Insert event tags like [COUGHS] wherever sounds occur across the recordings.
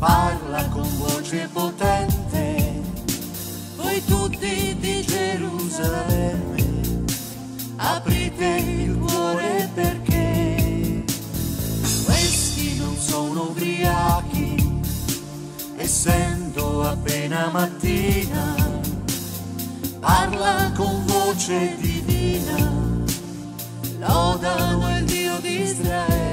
parla con voce potente, voi tutti di Gerusalemme, aprite il cuore perché questi non sono ubriachi, essendo appena mattina, parla con voce divina, lodano il Dio di Israele.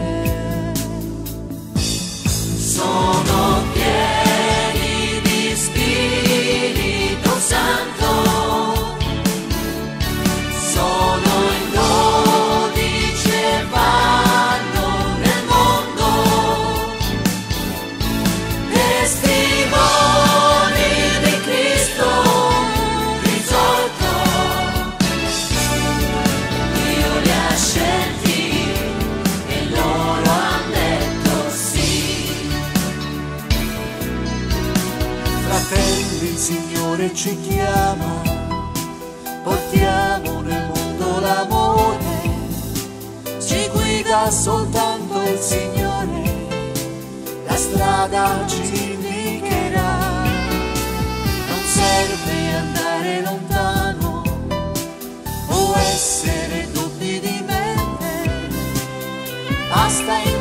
Sono oh, pieni de Espíritu Santo. sa soltanto il Signore, la strada ci indicherà. Non serve andare lontano o essere dubbi di mente, basta imparare.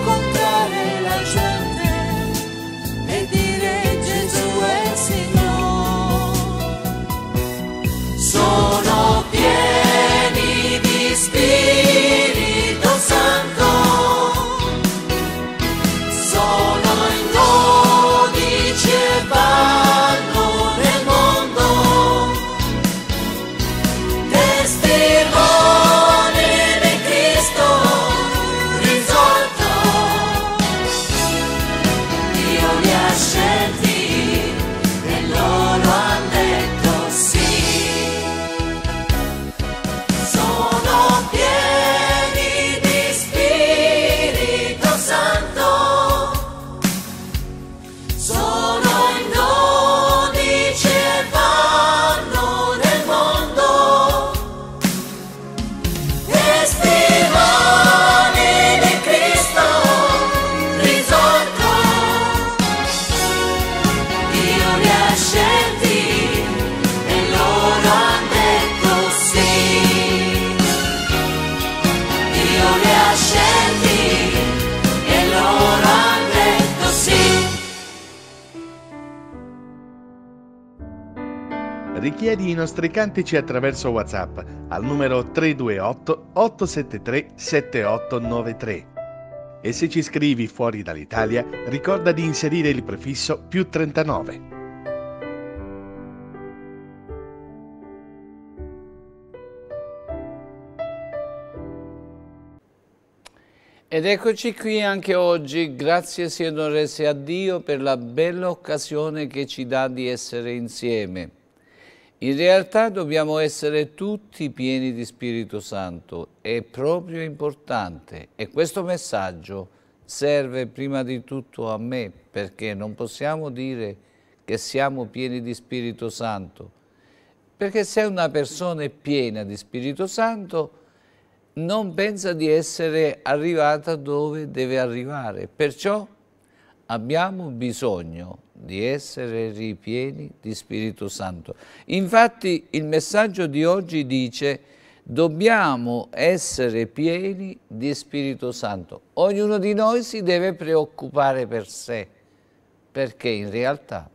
richiedi i nostri cantici attraverso WhatsApp al numero 328 873 7893. E se ci scrivi fuori dall'Italia, ricorda di inserire il prefisso più 39. Ed eccoci qui anche oggi, grazie siano rese a Dio per la bella occasione che ci dà di essere insieme. In realtà dobbiamo essere tutti pieni di Spirito Santo, è proprio importante e questo messaggio serve prima di tutto a me perché non possiamo dire che siamo pieni di Spirito Santo perché se una persona è piena di Spirito Santo non pensa di essere arrivata dove deve arrivare perciò abbiamo bisogno di essere ripieni di Spirito Santo. Infatti il messaggio di oggi dice dobbiamo essere pieni di Spirito Santo. Ognuno di noi si deve preoccupare per sé, perché in realtà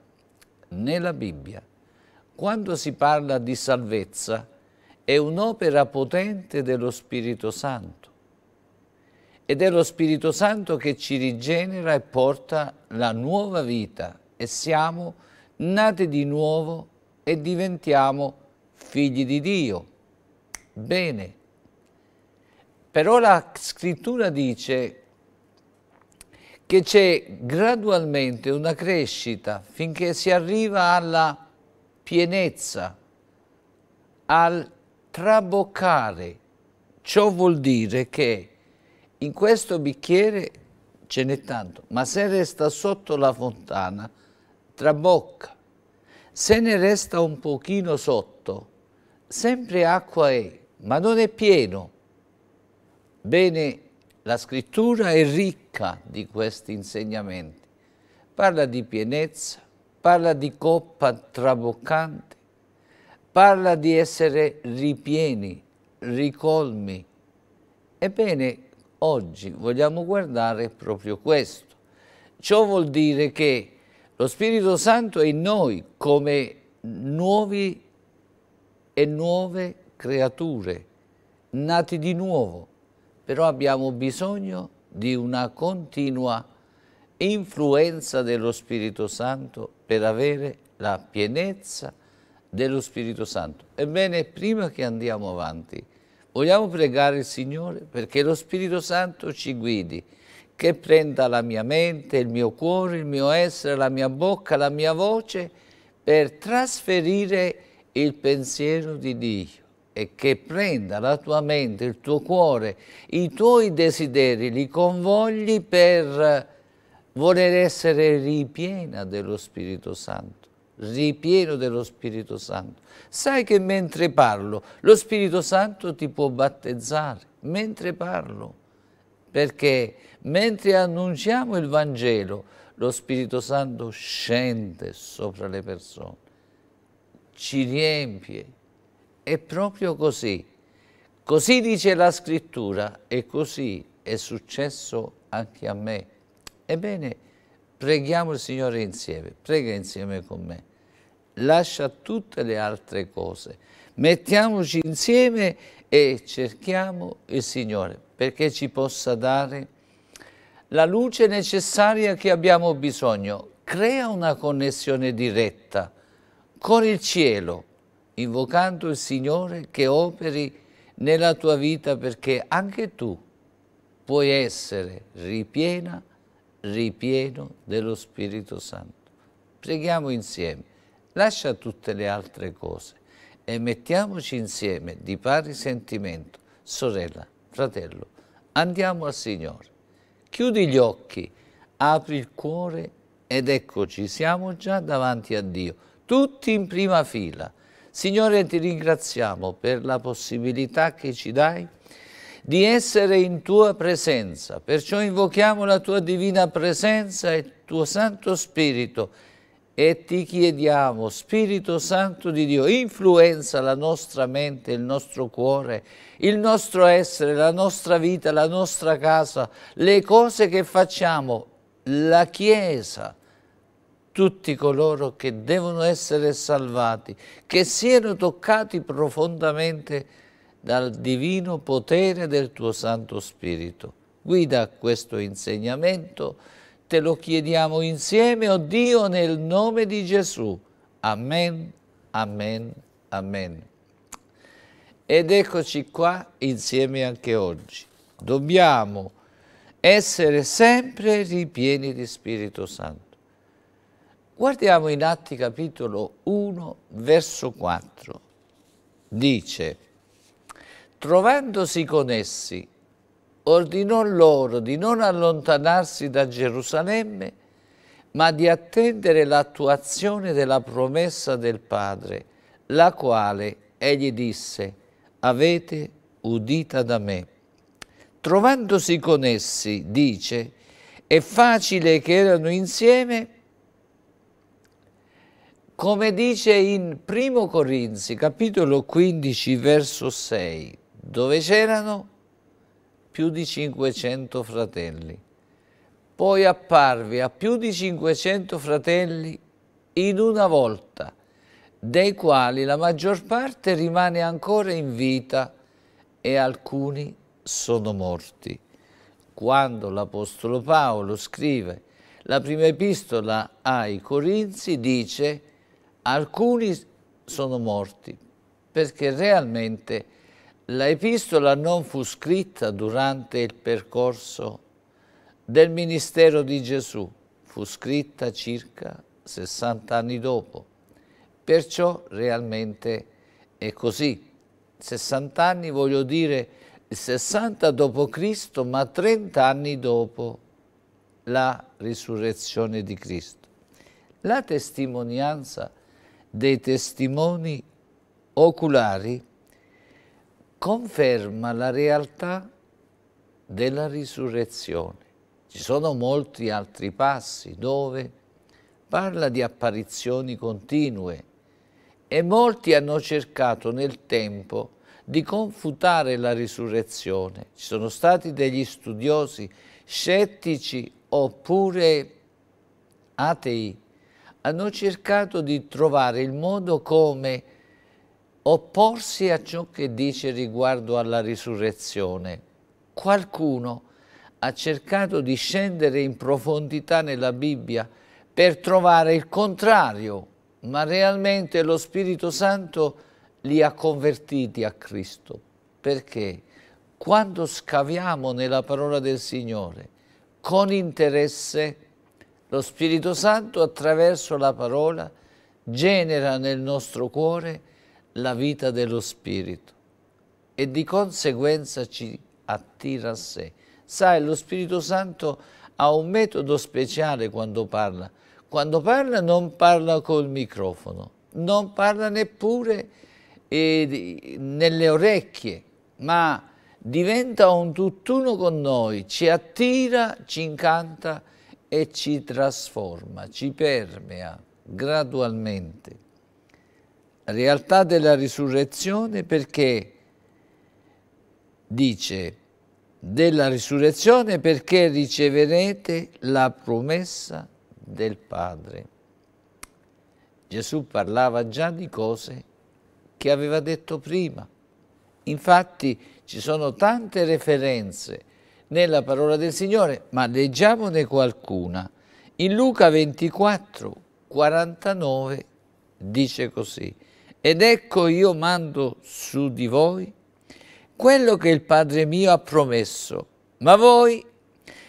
nella Bibbia, quando si parla di salvezza, è un'opera potente dello Spirito Santo ed è lo Spirito Santo che ci rigenera e porta la nuova vita e siamo nati di nuovo e diventiamo figli di Dio. Bene. Però la scrittura dice che c'è gradualmente una crescita finché si arriva alla pienezza, al traboccare. Ciò vuol dire che in questo bicchiere ce n'è tanto, ma se resta sotto la fontana, trabocca. Se ne resta un pochino sotto, sempre acqua è, ma non è pieno. Bene, la scrittura è ricca di questi insegnamenti. Parla di pienezza, parla di coppa traboccante, parla di essere ripieni, ricolmi. Ebbene, oggi vogliamo guardare proprio questo. Ciò vuol dire che lo Spirito Santo è in noi come nuovi e nuove creature, nati di nuovo, però abbiamo bisogno di una continua influenza dello Spirito Santo per avere la pienezza dello Spirito Santo. Ebbene, prima che andiamo avanti, Vogliamo pregare il Signore perché lo Spirito Santo ci guidi, che prenda la mia mente, il mio cuore, il mio essere, la mia bocca, la mia voce per trasferire il pensiero di Dio e che prenda la tua mente, il tuo cuore, i tuoi desideri, li convogli per voler essere ripiena dello Spirito Santo ripieno dello Spirito Santo. Sai che mentre parlo, lo Spirito Santo ti può battezzare, mentre parlo, perché mentre annunciamo il Vangelo, lo Spirito Santo scende sopra le persone, ci riempie. È proprio così. Così dice la scrittura e così è successo anche a me. Ebbene, preghiamo il Signore insieme, prega insieme con me lascia tutte le altre cose. Mettiamoci insieme e cerchiamo il Signore perché ci possa dare la luce necessaria che abbiamo bisogno. Crea una connessione diretta con il cielo, invocando il Signore che operi nella tua vita perché anche tu puoi essere ripiena, ripieno dello Spirito Santo. Preghiamo insieme. Lascia tutte le altre cose e mettiamoci insieme di pari sentimento, sorella, fratello, andiamo al Signore. Chiudi gli occhi, apri il cuore ed eccoci, siamo già davanti a Dio, tutti in prima fila. Signore, ti ringraziamo per la possibilità che ci dai di essere in Tua presenza, perciò invochiamo la Tua divina presenza e il Tuo Santo Spirito e ti chiediamo, Spirito Santo di Dio, influenza la nostra mente, il nostro cuore, il nostro essere, la nostra vita, la nostra casa, le cose che facciamo, la Chiesa, tutti coloro che devono essere salvati, che siano toccati profondamente dal divino potere del tuo Santo Spirito. Guida questo insegnamento Te lo chiediamo insieme, o oh Dio, nel nome di Gesù. Amen, amen, amen. Ed eccoci qua insieme anche oggi. Dobbiamo essere sempre ripieni di Spirito Santo. Guardiamo in Atti capitolo 1, verso 4. Dice, trovandosi con essi, ordinò loro di non allontanarsi da Gerusalemme, ma di attendere l'attuazione della promessa del Padre, la quale egli disse, avete udita da me. Trovandosi con essi, dice, è facile che erano insieme, come dice in 1 Corinzi, capitolo 15, verso 6, dove c'erano più di 500 fratelli. Poi apparve a più di 500 fratelli in una volta, dei quali la maggior parte rimane ancora in vita e alcuni sono morti. Quando l'Apostolo Paolo scrive la prima epistola ai Corinzi, dice alcuni sono morti perché realmente la epistola non fu scritta durante il percorso del ministero di Gesù, fu scritta circa 60 anni dopo. Perciò realmente è così. 60 anni voglio dire 60 dopo Cristo, ma 30 anni dopo la risurrezione di Cristo. La testimonianza dei testimoni oculari conferma la realtà della risurrezione. Ci sono molti altri passi dove parla di apparizioni continue e molti hanno cercato nel tempo di confutare la risurrezione. Ci sono stati degli studiosi scettici oppure atei. Hanno cercato di trovare il modo come opporsi a ciò che dice riguardo alla risurrezione. Qualcuno ha cercato di scendere in profondità nella Bibbia per trovare il contrario, ma realmente lo Spirito Santo li ha convertiti a Cristo. Perché quando scaviamo nella parola del Signore con interesse, lo Spirito Santo attraverso la parola genera nel nostro cuore la vita dello Spirito e di conseguenza ci attira a sé. Sai, lo Spirito Santo ha un metodo speciale quando parla. Quando parla non parla col microfono, non parla neppure eh, nelle orecchie, ma diventa un tutt'uno con noi, ci attira, ci incanta e ci trasforma, ci permea gradualmente realtà della risurrezione perché dice della risurrezione perché riceverete la promessa del Padre. Gesù parlava già di cose che aveva detto prima. Infatti ci sono tante referenze nella parola del Signore, ma leggiamone qualcuna. In Luca 24, 49 dice così. Ed ecco io mando su di voi quello che il Padre mio ha promesso, ma voi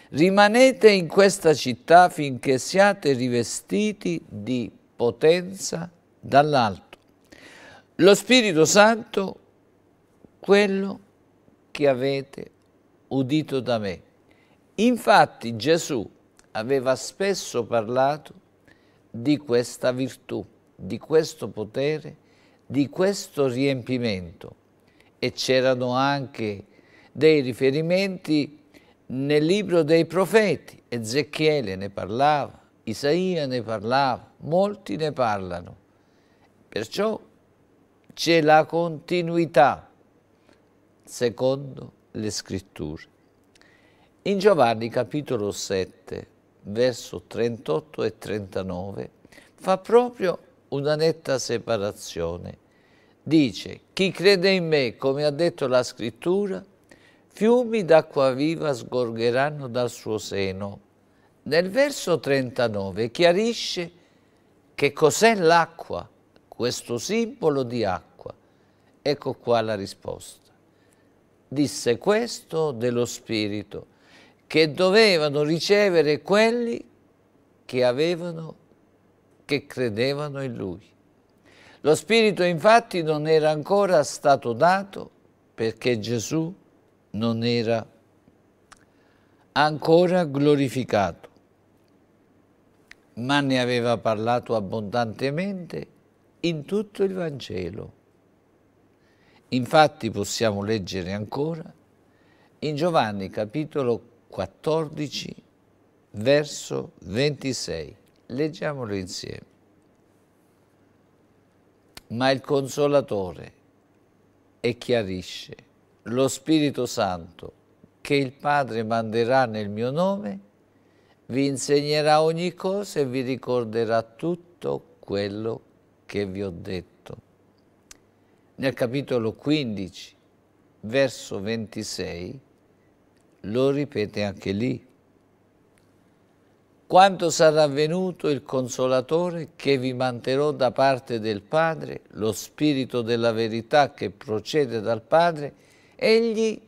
rimanete in questa città finché siate rivestiti di potenza dall'alto. Lo Spirito Santo, quello che avete udito da me. Infatti Gesù aveva spesso parlato di questa virtù, di questo potere di questo riempimento e c'erano anche dei riferimenti nel libro dei profeti, Ezechiele ne parlava, Isaia ne parlava, molti ne parlano. Perciò c'è la continuità secondo le scritture. In Giovanni capitolo 7, verso 38 e 39, fa proprio una netta separazione dice, chi crede in me, come ha detto la scrittura, fiumi d'acqua viva sgorgeranno dal suo seno. Nel verso 39 chiarisce che cos'è l'acqua, questo simbolo di acqua. Ecco qua la risposta. Disse questo dello Spirito, che dovevano ricevere quelli che avevano, che credevano in Lui. Lo Spirito infatti non era ancora stato dato perché Gesù non era ancora glorificato, ma ne aveva parlato abbondantemente in tutto il Vangelo. Infatti possiamo leggere ancora in Giovanni capitolo 14 verso 26. Leggiamolo insieme ma il Consolatore e chiarisce lo Spirito Santo che il Padre manderà nel mio nome, vi insegnerà ogni cosa e vi ricorderà tutto quello che vi ho detto. Nel capitolo 15, verso 26, lo ripete anche lì quando sarà venuto il Consolatore che vi manterrò da parte del Padre, lo Spirito della verità che procede dal Padre, egli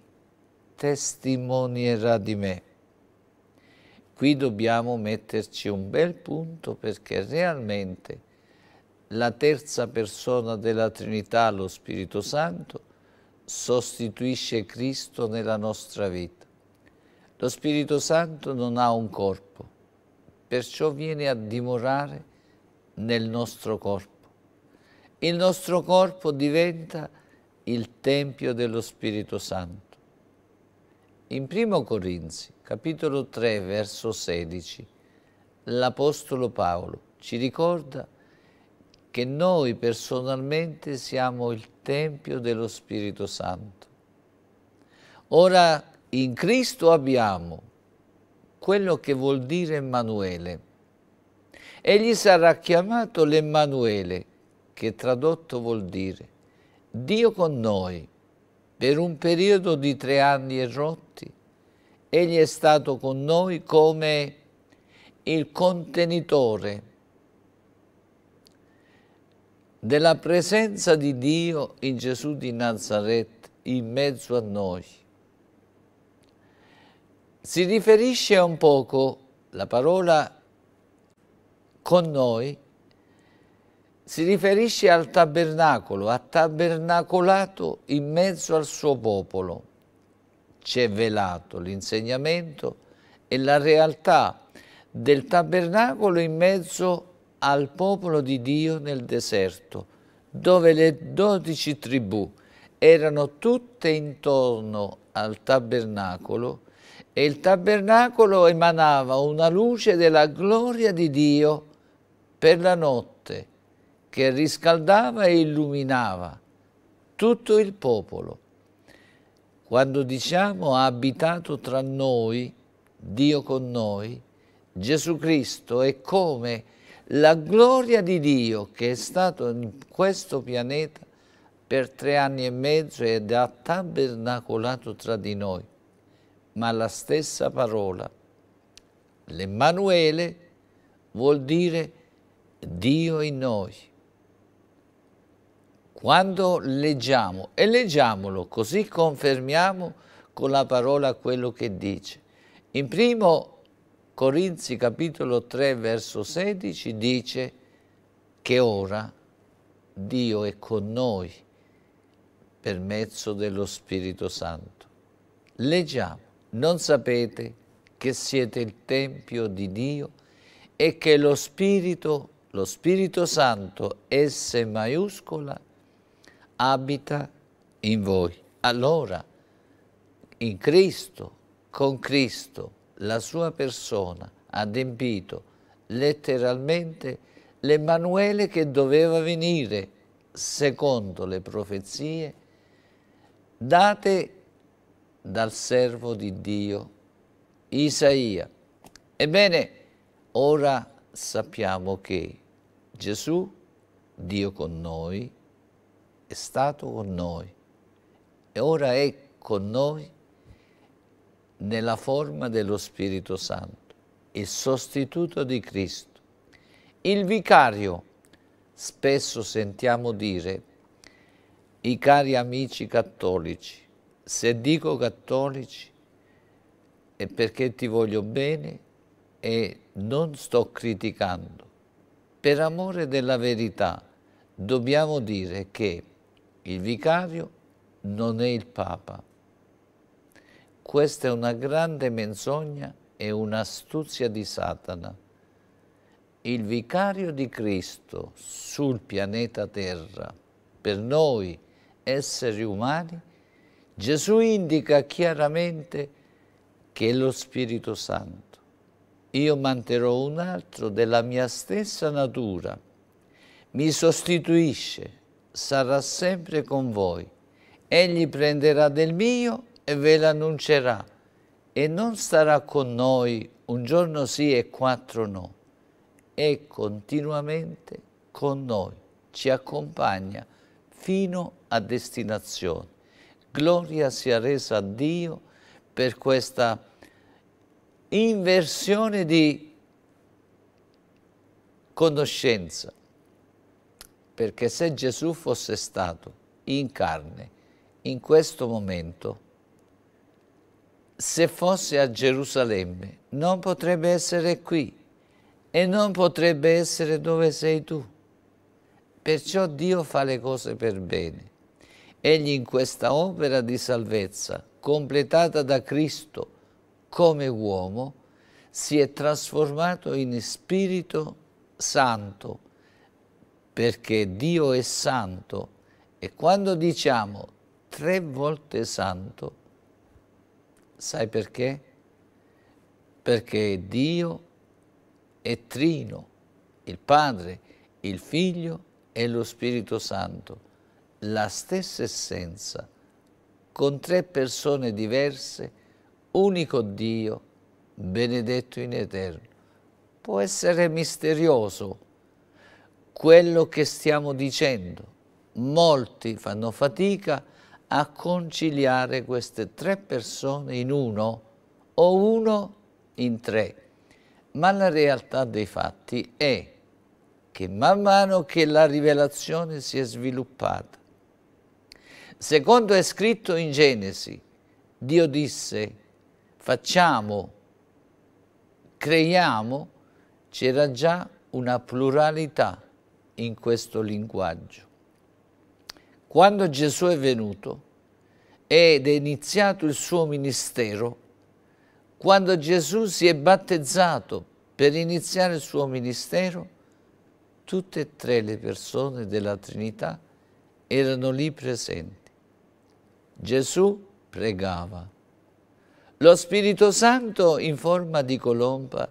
testimonierà di me. Qui dobbiamo metterci un bel punto perché realmente la terza persona della Trinità, lo Spirito Santo, sostituisce Cristo nella nostra vita. Lo Spirito Santo non ha un corpo, perciò viene a dimorare nel nostro corpo. Il nostro corpo diventa il Tempio dello Spirito Santo. In 1 Corinzi, capitolo 3, verso 16, l'Apostolo Paolo ci ricorda che noi personalmente siamo il Tempio dello Spirito Santo. Ora in Cristo abbiamo quello che vuol dire Emanuele. Egli sarà chiamato l'Emanuele, che tradotto vuol dire Dio con noi. Per un periodo di tre anni e rotti, egli è stato con noi come il contenitore della presenza di Dio in Gesù di Nazareth in mezzo a noi si riferisce un poco la parola con noi si riferisce al tabernacolo, a tabernacolato in mezzo al suo popolo. C'è velato l'insegnamento e la realtà del tabernacolo in mezzo al popolo di Dio nel deserto, dove le dodici tribù erano tutte intorno al tabernacolo e il tabernacolo emanava una luce della gloria di Dio per la notte, che riscaldava e illuminava tutto il popolo. Quando diciamo ha abitato tra noi, Dio con noi, Gesù Cristo è come la gloria di Dio che è stato in questo pianeta per tre anni e mezzo ed ha tabernacolato tra di noi ma la stessa parola. L'Emmanuele vuol dire Dio in noi. Quando leggiamo, e leggiamolo così confermiamo con la parola quello che dice. In primo Corinzi capitolo 3 verso 16 dice che ora Dio è con noi per mezzo dello Spirito Santo. Leggiamo. Non sapete che siete il Tempio di Dio e che lo Spirito, lo Spirito Santo, S maiuscola, abita in voi. Allora, in Cristo, con Cristo, la sua persona, adempito letteralmente l'Emanuele che doveva venire, secondo le profezie, date dal servo di Dio Isaia. Ebbene, ora sappiamo che Gesù, Dio con noi, è stato con noi e ora è con noi nella forma dello Spirito Santo, il sostituto di Cristo. Il vicario, spesso sentiamo dire, i cari amici cattolici, se dico cattolici è perché ti voglio bene e non sto criticando. Per amore della verità dobbiamo dire che il vicario non è il Papa. Questa è una grande menzogna e un'astuzia di Satana. Il vicario di Cristo sul pianeta Terra, per noi esseri umani, Gesù indica chiaramente che è lo Spirito Santo. Io manterrò un altro della mia stessa natura. Mi sostituisce, sarà sempre con voi. Egli prenderà del mio e ve l'annuncerà. E non starà con noi un giorno sì e quattro no. È continuamente con noi, ci accompagna fino a destinazione. Gloria sia resa a Dio per questa inversione di conoscenza. Perché se Gesù fosse stato in carne in questo momento, se fosse a Gerusalemme, non potrebbe essere qui e non potrebbe essere dove sei tu. Perciò Dio fa le cose per bene. Egli in questa opera di salvezza, completata da Cristo come uomo, si è trasformato in Spirito Santo, perché Dio è santo e quando diciamo tre volte santo, sai perché? Perché Dio è trino, il Padre, il Figlio e lo Spirito Santo la stessa essenza, con tre persone diverse, unico Dio, benedetto in eterno. Può essere misterioso quello che stiamo dicendo. Molti fanno fatica a conciliare queste tre persone in uno o uno in tre. Ma la realtà dei fatti è che man mano che la rivelazione si è sviluppata, Secondo è scritto in Genesi, Dio disse, facciamo, creiamo, c'era già una pluralità in questo linguaggio. Quando Gesù è venuto ed è iniziato il suo ministero, quando Gesù si è battezzato per iniziare il suo ministero, tutte e tre le persone della Trinità erano lì presenti. Gesù pregava. Lo Spirito Santo in forma di colomba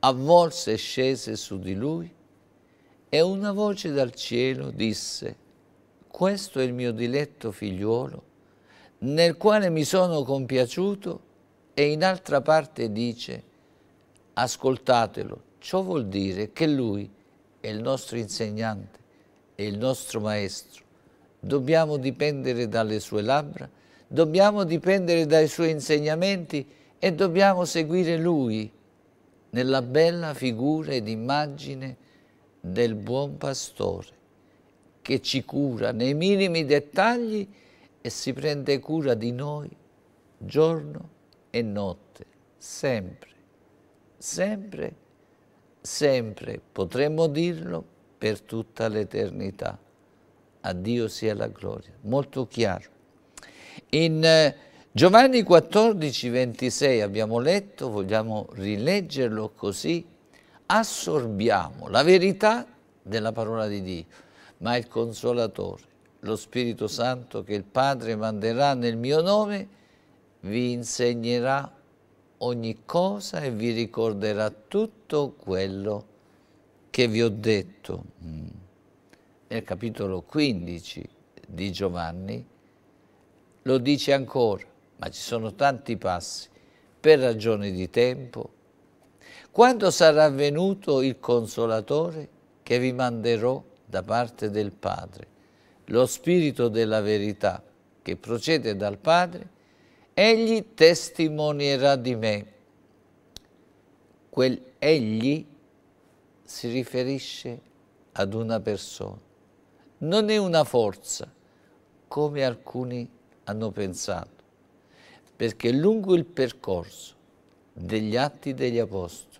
avvolse e scese su di lui e una voce dal cielo disse «Questo è il mio diletto figliuolo, nel quale mi sono compiaciuto» e in altra parte dice «Ascoltatelo». Ciò vuol dire che lui è il nostro insegnante, è il nostro maestro dobbiamo dipendere dalle sue labbra, dobbiamo dipendere dai suoi insegnamenti e dobbiamo seguire Lui nella bella figura ed immagine del buon pastore che ci cura nei minimi dettagli e si prende cura di noi giorno e notte, sempre, sempre, sempre, potremmo dirlo per tutta l'eternità. A Dio sia la gloria. Molto chiaro. In eh, Giovanni 14, 26 abbiamo letto, vogliamo rileggerlo così, assorbiamo la verità della parola di Dio, ma il Consolatore, lo Spirito Santo che il Padre manderà nel mio nome, vi insegnerà ogni cosa e vi ricorderà tutto quello che vi ho detto. Mm nel capitolo 15 di Giovanni, lo dice ancora, ma ci sono tanti passi, per ragioni di tempo. Quando sarà venuto il Consolatore che vi manderò da parte del Padre, lo Spirito della verità che procede dal Padre, egli testimonierà di me. Quel egli si riferisce ad una persona non è una forza, come alcuni hanno pensato, perché lungo il percorso degli atti degli Apostoli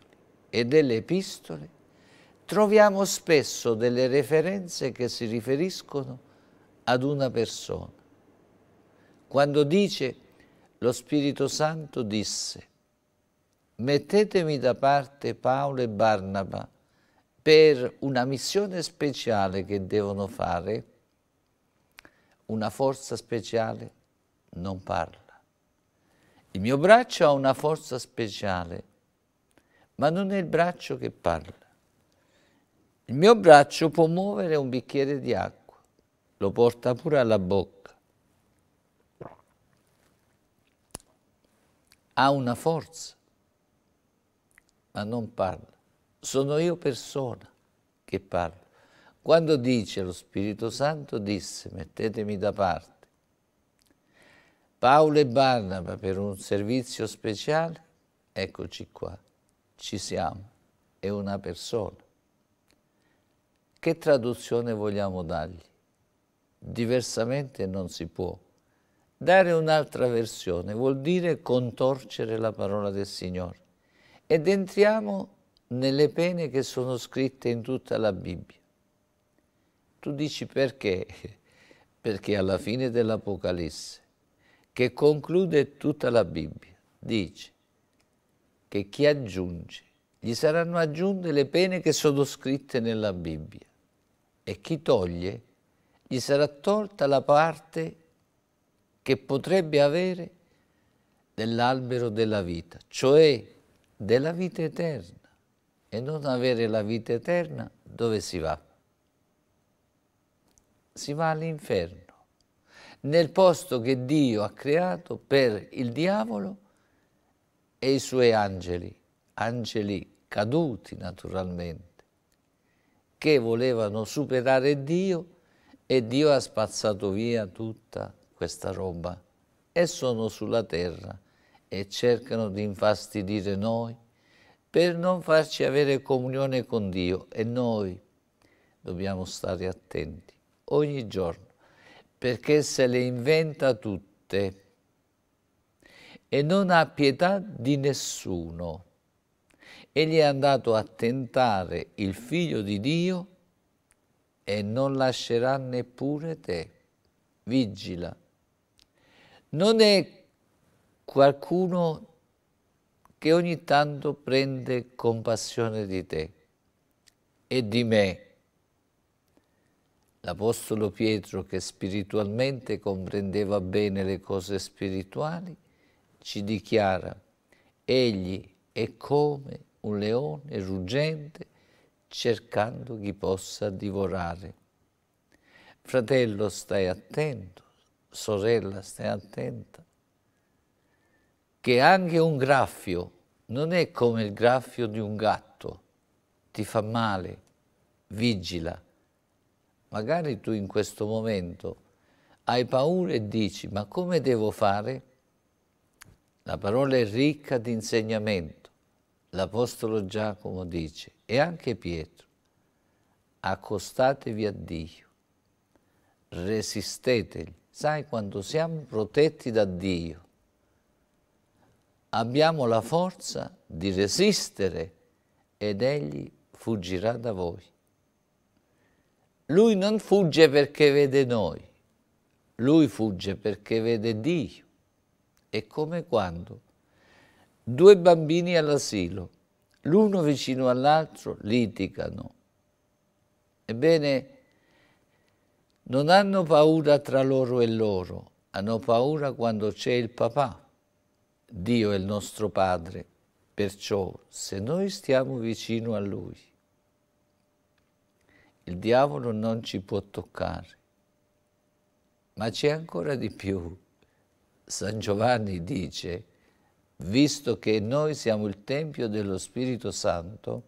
e delle epistole troviamo spesso delle referenze che si riferiscono ad una persona. Quando dice lo Spirito Santo disse, mettetemi da parte Paolo e Barnaba per una missione speciale che devono fare, una forza speciale non parla. Il mio braccio ha una forza speciale, ma non è il braccio che parla. Il mio braccio può muovere un bicchiere di acqua, lo porta pure alla bocca. Ha una forza, ma non parla sono io persona che parlo. Quando dice lo Spirito Santo, disse mettetemi da parte Paolo e Barnaba per un servizio speciale, eccoci qua, ci siamo, è una persona. Che traduzione vogliamo dargli? Diversamente non si può. Dare un'altra versione vuol dire contorcere la parola del Signore. Ed entriamo nelle pene che sono scritte in tutta la Bibbia. Tu dici perché? [LAUGHS] Perché alla fine dell'Apocalisse, che conclude tutta la Bibbia, dice che chi aggiunge, gli saranno aggiunte le pene che sono scritte nella Bibbia e chi toglie, gli sarà tolta la parte che potrebbe avere dell'albero della vita, cioè della vita eterna e non avere la vita eterna, dove si va? Si va all'inferno, nel posto che Dio ha creato per il diavolo e i suoi angeli, angeli caduti naturalmente, che volevano superare Dio e Dio ha spazzato via tutta questa roba e sono sulla terra e cercano di infastidire noi per non farci avere comunione con Dio e noi dobbiamo stare attenti ogni giorno perché se le inventa tutte e non ha pietà di nessuno. Egli è andato a tentare il figlio di Dio e non lascerà neppure te. Vigila. Non è qualcuno che ogni tanto prende compassione di te e di me. L'Apostolo Pietro, che spiritualmente comprendeva bene le cose spirituali, ci dichiara, egli è come un leone ruggente cercando chi possa divorare. Fratello, stai attento, sorella, stai attenta, che anche un graffio non è come il graffio di un gatto, ti fa male, vigila. Magari tu in questo momento hai paura e dici, ma come devo fare? La parola è ricca di insegnamento. L'Apostolo Giacomo dice, e anche Pietro, accostatevi a Dio, resistetegli. Sai, quando siamo protetti da Dio, abbiamo la forza di resistere ed egli fuggirà da voi. Lui non fugge perché vede noi, lui fugge perché vede Dio. E come quando? Due bambini all'asilo, l'uno vicino all'altro, litigano. Ebbene, non hanno paura tra loro e loro, hanno paura quando c'è il papà Dio è il nostro Padre, perciò se noi stiamo vicino a Lui, il diavolo non ci può toccare. Ma c'è ancora di più. San Giovanni dice, visto che noi siamo il Tempio dello Spirito Santo,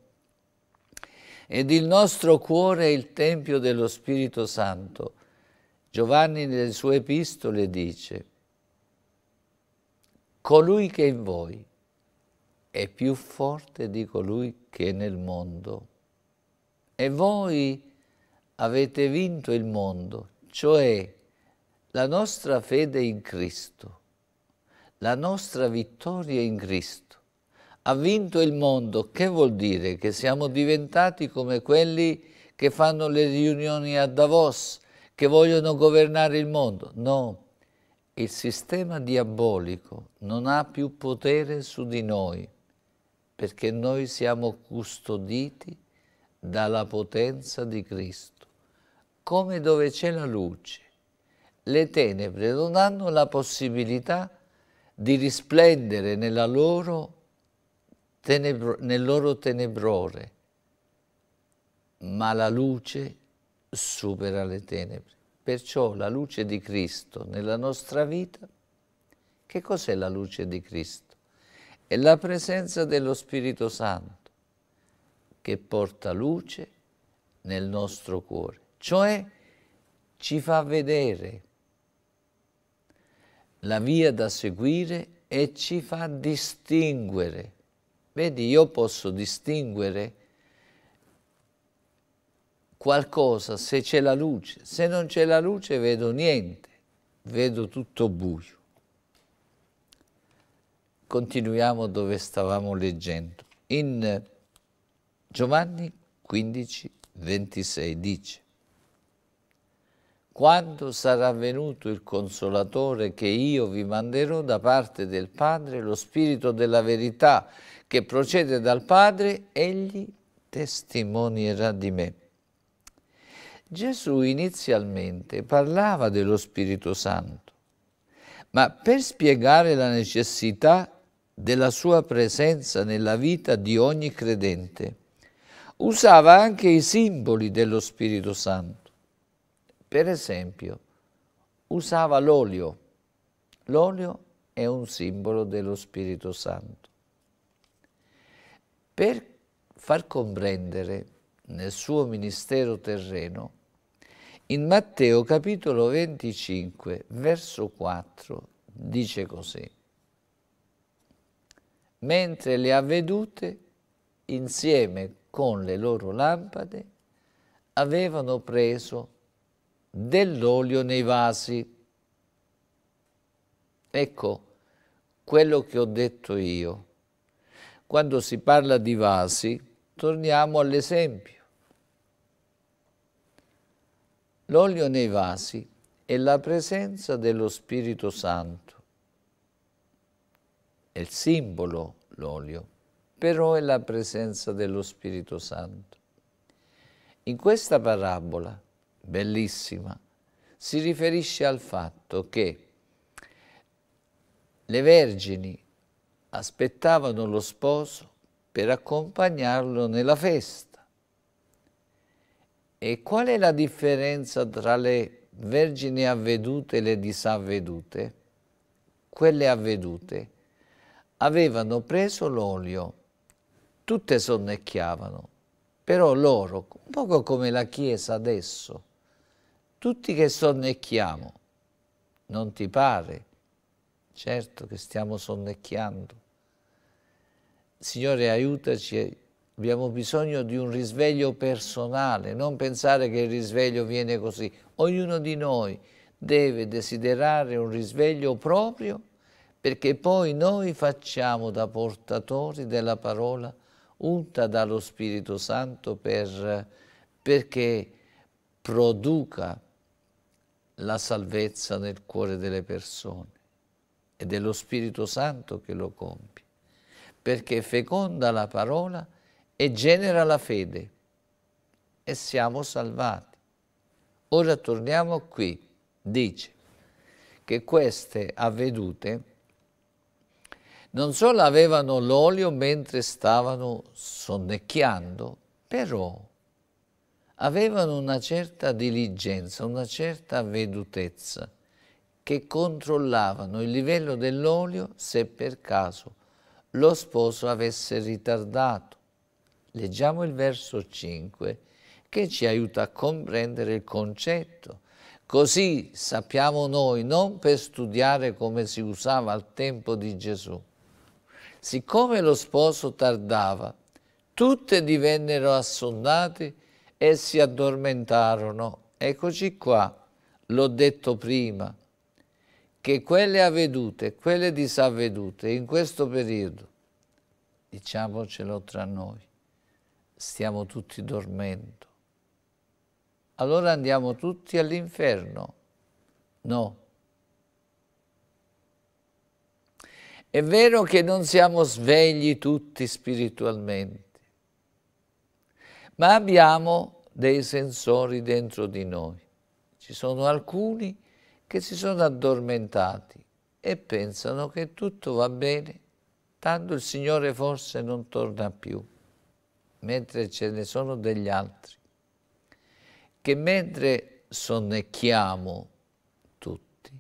ed il nostro cuore è il Tempio dello Spirito Santo, Giovanni nelle sue epistole dice, colui che è in voi è più forte di colui che è nel mondo. E voi avete vinto il mondo, cioè la nostra fede in Cristo, la nostra vittoria in Cristo. Ha vinto il mondo, che vuol dire? Che siamo diventati come quelli che fanno le riunioni a Davos, che vogliono governare il mondo. No, il sistema diabolico non ha più potere su di noi, perché noi siamo custoditi dalla potenza di Cristo. Come dove c'è la luce, le tenebre non hanno la possibilità di risplendere loro tenebro, nel loro tenebrore, ma la luce supera le tenebre. Perciò la luce di Cristo nella nostra vita, che cos'è la luce di Cristo? È la presenza dello Spirito Santo che porta luce nel nostro cuore, cioè ci fa vedere la via da seguire e ci fa distinguere. Vedi, io posso distinguere qualcosa, se c'è la luce. Se non c'è la luce vedo niente, vedo tutto buio. Continuiamo dove stavamo leggendo. In Giovanni 15, 26 dice quando sarà venuto il Consolatore che io vi manderò da parte del Padre, lo Spirito della verità che procede dal Padre, egli testimonierà di me. Gesù inizialmente parlava dello Spirito Santo, ma per spiegare la necessità della sua presenza nella vita di ogni credente, usava anche i simboli dello Spirito Santo. Per esempio, usava l'olio. L'olio è un simbolo dello Spirito Santo. Per far comprendere nel suo ministero terreno in Matteo capitolo 25, verso 4, dice così. Mentre le ha vedute, insieme con le loro lampade, avevano preso dell'olio nei vasi. Ecco quello che ho detto io. Quando si parla di vasi, torniamo all'esempio l'olio nei vasi è la presenza dello Spirito Santo. È il simbolo l'olio, però è la presenza dello Spirito Santo. In questa parabola, bellissima, si riferisce al fatto che le vergini aspettavano lo sposo per accompagnarlo nella festa e qual è la differenza tra le vergini avvedute e le disavvedute? Quelle avvedute avevano preso l'olio, tutte sonnecchiavano, però loro, un poco come la Chiesa adesso, tutti che sonnecchiamo, non ti pare? Certo che stiamo sonnecchiando. Signore, aiutaci abbiamo bisogno di un risveglio personale, non pensare che il risveglio viene così. Ognuno di noi deve desiderare un risveglio proprio perché poi noi facciamo da portatori della parola unta dallo Spirito Santo per, perché produca la salvezza nel cuore delle persone ed è lo Spirito Santo che lo compie, perché feconda la parola e genera la fede e siamo salvati. Ora torniamo qui, dice che queste avvedute non solo avevano l'olio mentre stavano sonnecchiando, però avevano una certa diligenza, una certa avvedutezza, che controllavano il livello dell'olio se per caso lo sposo avesse ritardato Leggiamo il verso 5 che ci aiuta a comprendere il concetto. Così sappiamo noi, non per studiare come si usava al tempo di Gesù. Siccome lo sposo tardava, tutte divennero assonnate e si addormentarono. Eccoci qua, l'ho detto prima, che quelle avvedute quelle disavvedute in questo periodo, diciamocelo tra noi, stiamo tutti dormendo. Allora andiamo tutti all'inferno. No. È vero che non siamo svegli tutti spiritualmente, ma abbiamo dei sensori dentro di noi. Ci sono alcuni che si sono addormentati e pensano che tutto va bene, tanto il Signore forse non torna più mentre ce ne sono degli altri, che mentre sonnecchiamo tutti,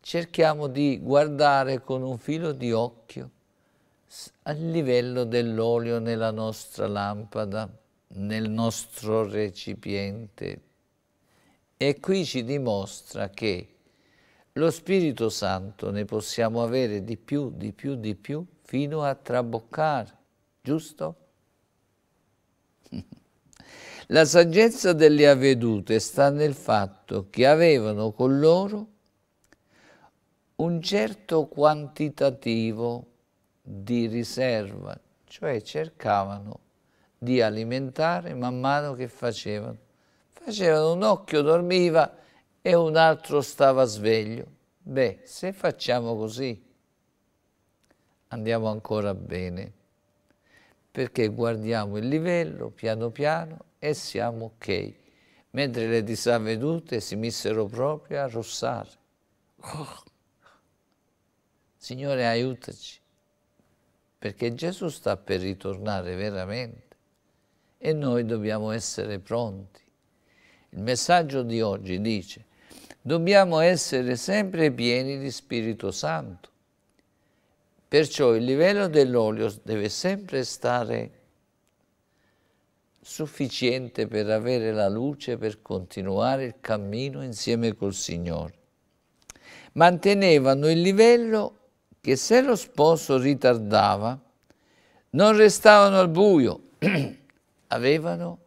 cerchiamo di guardare con un filo di occhio al livello dell'olio nella nostra lampada, nel nostro recipiente. E qui ci dimostra che lo Spirito Santo ne possiamo avere di più, di più, di più, fino a traboccare, giusto? [LAUGHS] La saggezza delle avvedute sta nel fatto che avevano con loro un certo quantitativo di riserva, cioè cercavano di alimentare man mano che facevano. Facevano un occhio, dormiva e un altro stava sveglio. Beh, se facciamo così, andiamo ancora bene perché guardiamo il livello piano piano e siamo ok. Mentre le disavvedute si misero proprio a rossare. Oh. Signore aiutaci, perché Gesù sta per ritornare veramente e noi dobbiamo essere pronti. Il messaggio di oggi dice, dobbiamo essere sempre pieni di Spirito Santo Perciò il livello dell'olio deve sempre stare sufficiente per avere la luce per continuare il cammino insieme col Signore. Mantenevano il livello che se lo sposo ritardava, non restavano al buio, [CLEARS THROAT] avevano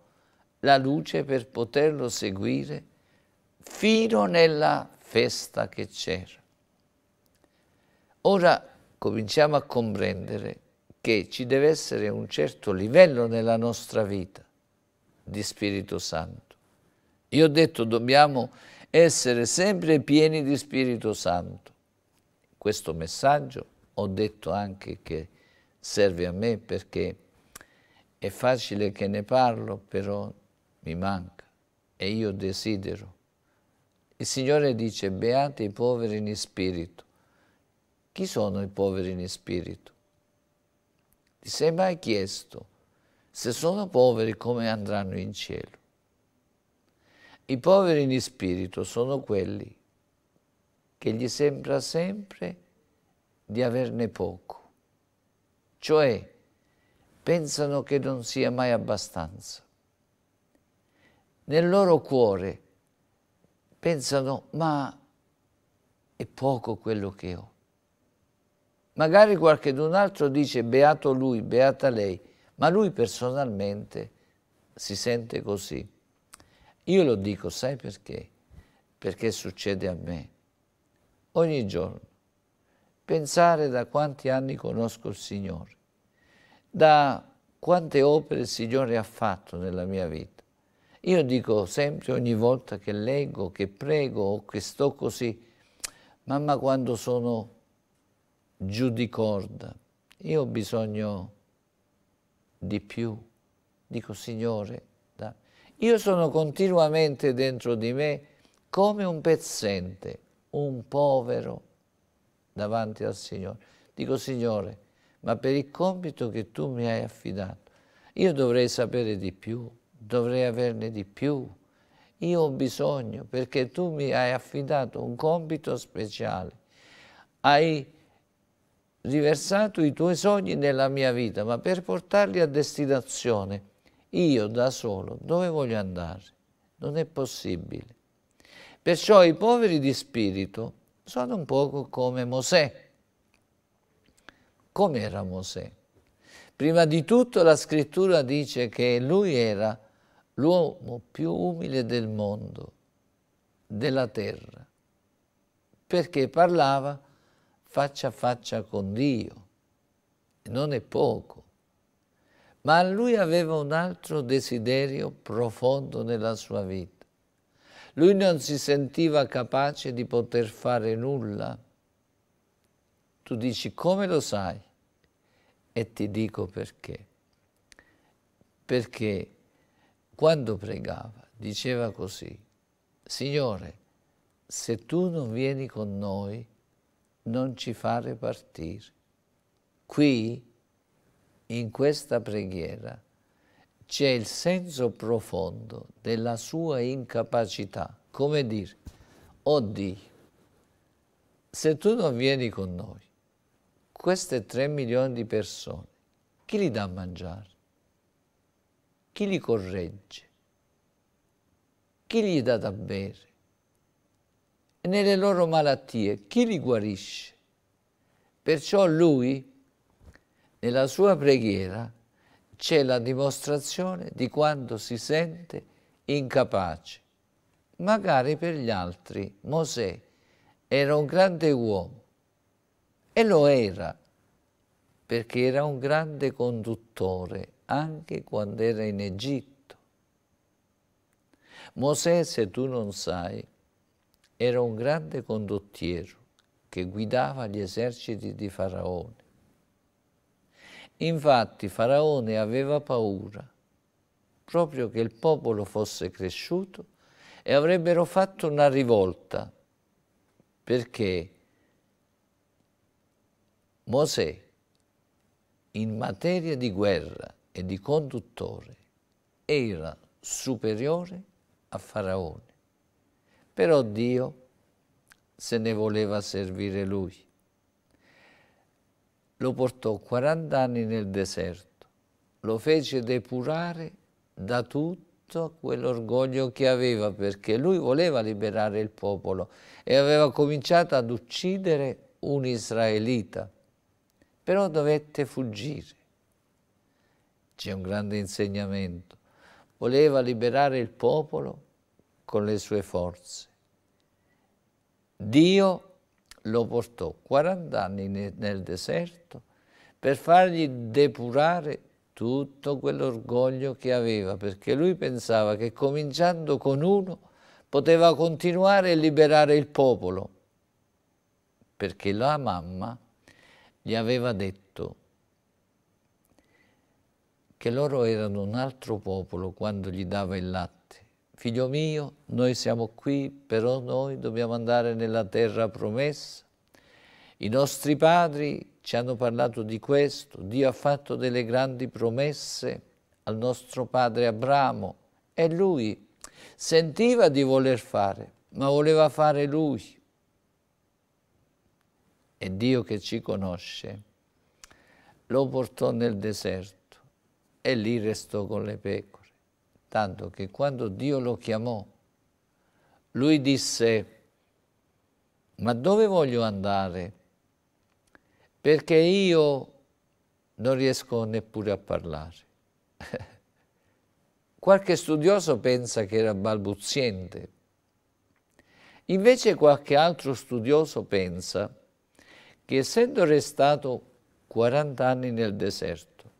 la luce per poterlo seguire fino nella festa che c'era. Ora cominciamo a comprendere che ci deve essere un certo livello nella nostra vita di Spirito Santo. Io ho detto dobbiamo essere sempre pieni di Spirito Santo. Questo messaggio ho detto anche che serve a me perché è facile che ne parlo, però mi manca e io desidero. Il Signore dice, beati i poveri in spirito, chi sono i poveri in spirito? Ti sei mai chiesto se sono poveri come andranno in cielo? I poveri in spirito sono quelli che gli sembra sempre di averne poco, cioè pensano che non sia mai abbastanza. Nel loro cuore pensano ma è poco quello che ho. Magari qualchedun altro dice beato lui, beata lei, ma lui personalmente si sente così. Io lo dico, sai perché? Perché succede a me. Ogni giorno. Pensare da quanti anni conosco il Signore, da quante opere il Signore ha fatto nella mia vita. Io dico sempre ogni volta che leggo, che prego o che sto così, mamma quando sono giù di corda, io ho bisogno di più. Dico, Signore, da... io sono continuamente dentro di me come un pezzente, un povero davanti al Signore. Dico, Signore, ma per il compito che tu mi hai affidato, io dovrei sapere di più, dovrei averne di più. Io ho bisogno perché tu mi hai affidato un compito speciale. Hai riversato i tuoi sogni nella mia vita, ma per portarli a destinazione, io da solo, dove voglio andare? Non è possibile. Perciò i poveri di spirito sono un poco come Mosè. Com'era Mosè? Prima di tutto la scrittura dice che lui era l'uomo più umile del mondo, della terra, perché parlava faccia a faccia con Dio. E non è poco. Ma lui aveva un altro desiderio profondo nella sua vita. Lui non si sentiva capace di poter fare nulla. Tu dici come lo sai? E ti dico perché. Perché quando pregava diceva così, Signore, se tu non vieni con noi, non ci fare partire. Qui, in questa preghiera, c'è il senso profondo della sua incapacità. Come dire, oh Dio, se tu non vieni con noi, queste tre milioni di persone, chi li dà a mangiare? Chi li corregge? Chi gli dà da bere? nelle loro malattie. Chi li guarisce? Perciò lui, nella sua preghiera, c'è la dimostrazione di quando si sente incapace. Magari per gli altri Mosè era un grande uomo e lo era perché era un grande conduttore anche quando era in Egitto. Mosè, se tu non sai, era un grande condottiero che guidava gli eserciti di Faraone. Infatti Faraone aveva paura proprio che il popolo fosse cresciuto e avrebbero fatto una rivolta perché Mosè in materia di guerra e di conduttore era superiore a Faraone però Dio se ne voleva servire lui. Lo portò 40 anni nel deserto, lo fece depurare da tutto quell'orgoglio che aveva, perché lui voleva liberare il popolo e aveva cominciato ad uccidere un israelita, però dovette fuggire. C'è un grande insegnamento. Voleva liberare il popolo, con le sue forze. Dio lo portò 40 anni nel deserto per fargli depurare tutto quell'orgoglio che aveva, perché lui pensava che cominciando con uno poteva continuare e liberare il popolo, perché la mamma gli aveva detto che loro erano un altro popolo quando gli dava il latte figlio mio, noi siamo qui, però noi dobbiamo andare nella terra promessa. I nostri padri ci hanno parlato di questo, Dio ha fatto delle grandi promesse al nostro padre Abramo e lui sentiva di voler fare, ma voleva fare lui. E Dio che ci conosce lo portò nel deserto e lì restò con le pecore tanto che quando Dio lo chiamò, lui disse, ma dove voglio andare? Perché io non riesco neppure a parlare. [LAUGHS] qualche studioso pensa che era balbuziente, invece qualche altro studioso pensa che essendo restato 40 anni nel deserto,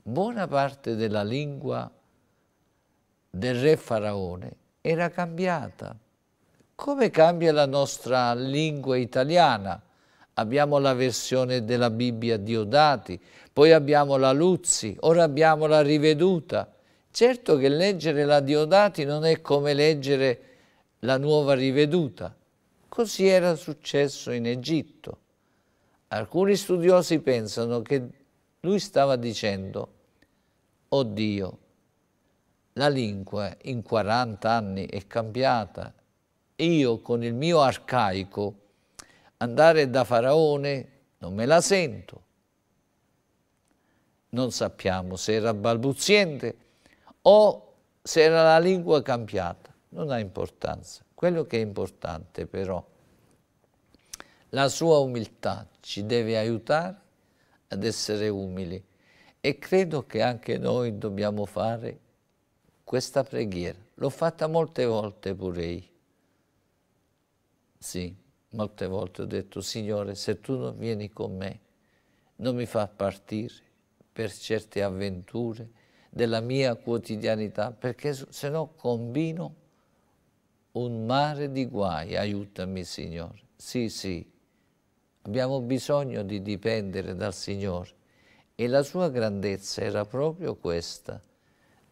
buona parte della lingua del re Faraone era cambiata. Come cambia la nostra lingua italiana? Abbiamo la versione della Bibbia Diodati, poi abbiamo la Luzzi, ora abbiamo la riveduta. Certo che leggere la Diodati non è come leggere la nuova riveduta. Così era successo in Egitto. Alcuni studiosi pensano che lui stava dicendo, oh Dio, la lingua in 40 anni è cambiata. Io con il mio arcaico andare da Faraone non me la sento. Non sappiamo se era balbuziente o se era la lingua cambiata. Non ha importanza. Quello che è importante però, la sua umiltà ci deve aiutare ad essere umili e credo che anche noi dobbiamo fare questa preghiera. L'ho fatta molte volte pure io. Sì, molte volte ho detto, Signore, se tu non vieni con me, non mi fa partire per certe avventure della mia quotidianità, perché se no combino un mare di guai. Aiutami, Signore. Sì, sì, abbiamo bisogno di dipendere dal Signore. E la sua grandezza era proprio questa,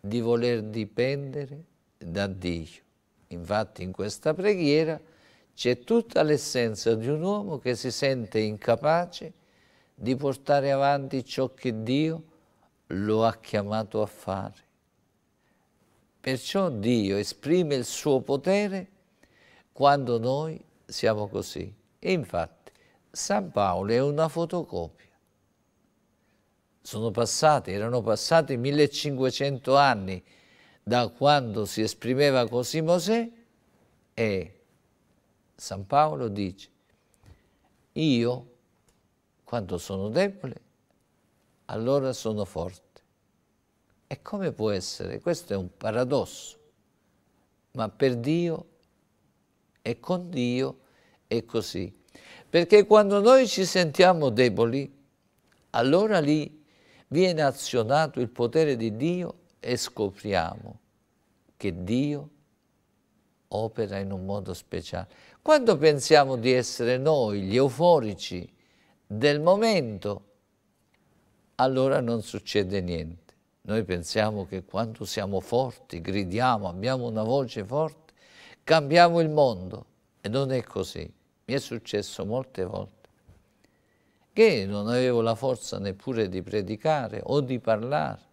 di voler dipendere da Dio. Infatti in questa preghiera c'è tutta l'essenza di un uomo che si sente incapace di portare avanti ciò che Dio lo ha chiamato a fare. Perciò Dio esprime il suo potere quando noi siamo così. E infatti San Paolo è una fotocopia sono passati, erano passati 1500 anni da quando si esprimeva così Mosè e San Paolo dice, io quando sono debole allora sono forte. E come può essere? Questo è un paradosso, ma per Dio e con Dio è così. Perché quando noi ci sentiamo deboli, allora lì viene azionato il potere di Dio e scopriamo che Dio opera in un modo speciale. Quando pensiamo di essere noi gli euforici del momento, allora non succede niente. Noi pensiamo che quando siamo forti, gridiamo, abbiamo una voce forte, cambiamo il mondo. E non è così. Mi è successo molte volte che non avevo la forza neppure di predicare o di parlare.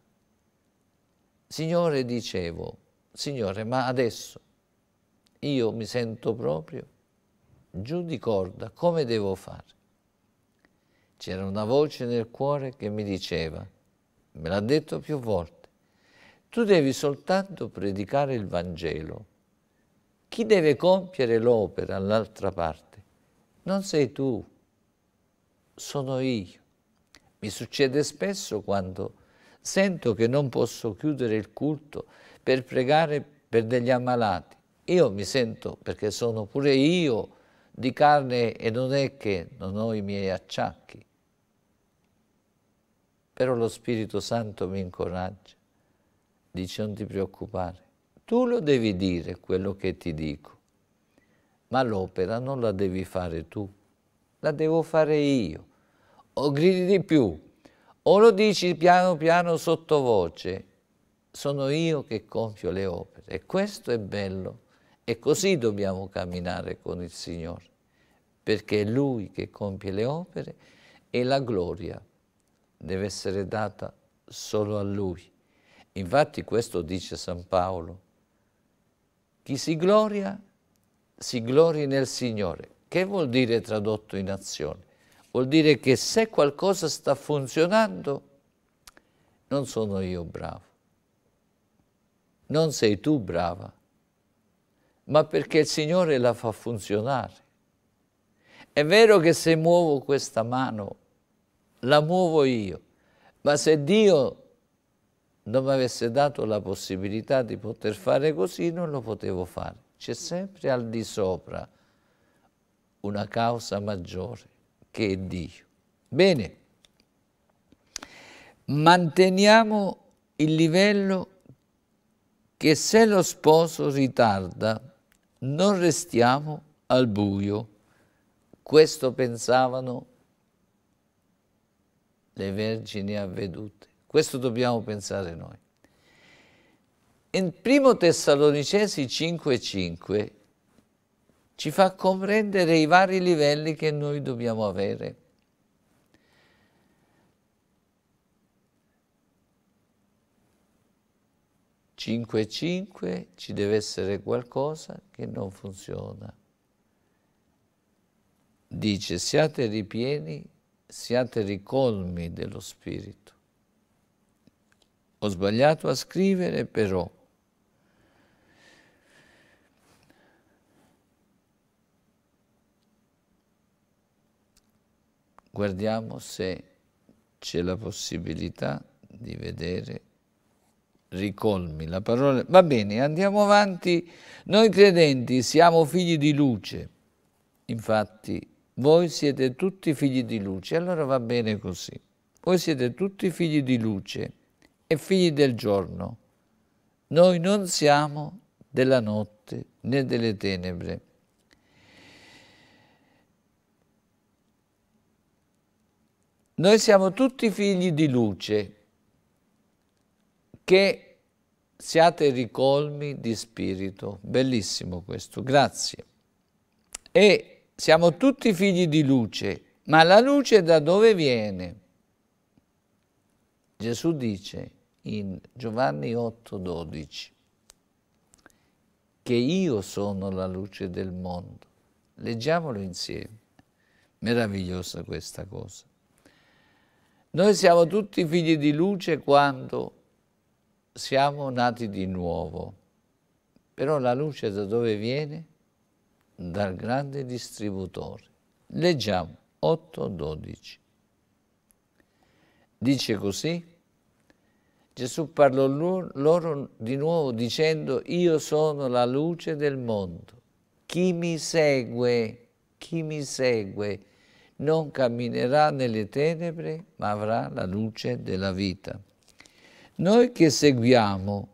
Signore, dicevo, Signore, ma adesso io mi sento proprio giù di corda, come devo fare? C'era una voce nel cuore che mi diceva, me l'ha detto più volte, tu devi soltanto predicare il Vangelo. Chi deve compiere l'opera all'altra parte? Non sei tu, sono io. Mi succede spesso quando sento che non posso chiudere il culto per pregare per degli ammalati. Io mi sento, perché sono pure io di carne e non è che non ho i miei acciacchi. Però lo Spirito Santo mi incoraggia, dice non ti preoccupare, tu lo devi dire quello che ti dico, ma l'opera non la devi fare tu, la devo fare io o gridi di più, o lo dici piano piano sottovoce, sono io che compio le opere. E questo è bello. E così dobbiamo camminare con il Signore, perché è Lui che compie le opere e la gloria deve essere data solo a Lui. Infatti questo dice San Paolo, chi si gloria, si glori nel Signore. Che vuol dire tradotto in azione? Vuol dire che se qualcosa sta funzionando, non sono io bravo, non sei tu brava, ma perché il Signore la fa funzionare. È vero che se muovo questa mano, la muovo io, ma se Dio non mi avesse dato la possibilità di poter fare così, non lo potevo fare. C'è sempre al di sopra una causa maggiore che è Dio. Bene, manteniamo il livello che se lo sposo ritarda non restiamo al buio. Questo pensavano le vergini avvedute. Questo dobbiamo pensare noi. In 1 Tessalonicesi 5,5 ci fa comprendere i vari livelli che noi dobbiamo avere. Cinque e cinque ci deve essere qualcosa che non funziona. Dice siate ripieni, siate ricolmi dello Spirito. Ho sbagliato a scrivere però guardiamo se c'è la possibilità di vedere ricolmi la parola. Va bene, andiamo avanti. Noi credenti siamo figli di luce. Infatti, voi siete tutti figli di luce. Allora va bene così. Voi siete tutti figli di luce e figli del giorno. Noi non siamo della notte né delle tenebre. Noi siamo tutti figli di luce, che siate ricolmi di spirito. Bellissimo questo, grazie. E siamo tutti figli di luce, ma la luce da dove viene? Gesù dice in Giovanni 8,12 che io sono la luce del mondo. Leggiamolo insieme. Meravigliosa questa cosa. Noi siamo tutti figli di luce quando siamo nati di nuovo. Però la luce da dove viene? Dal grande distributore. Leggiamo 8.12. Dice così, Gesù parlò loro di nuovo dicendo, io sono la luce del mondo. Chi mi segue, chi mi segue non camminerà nelle tenebre, ma avrà la luce della vita. Noi che seguiamo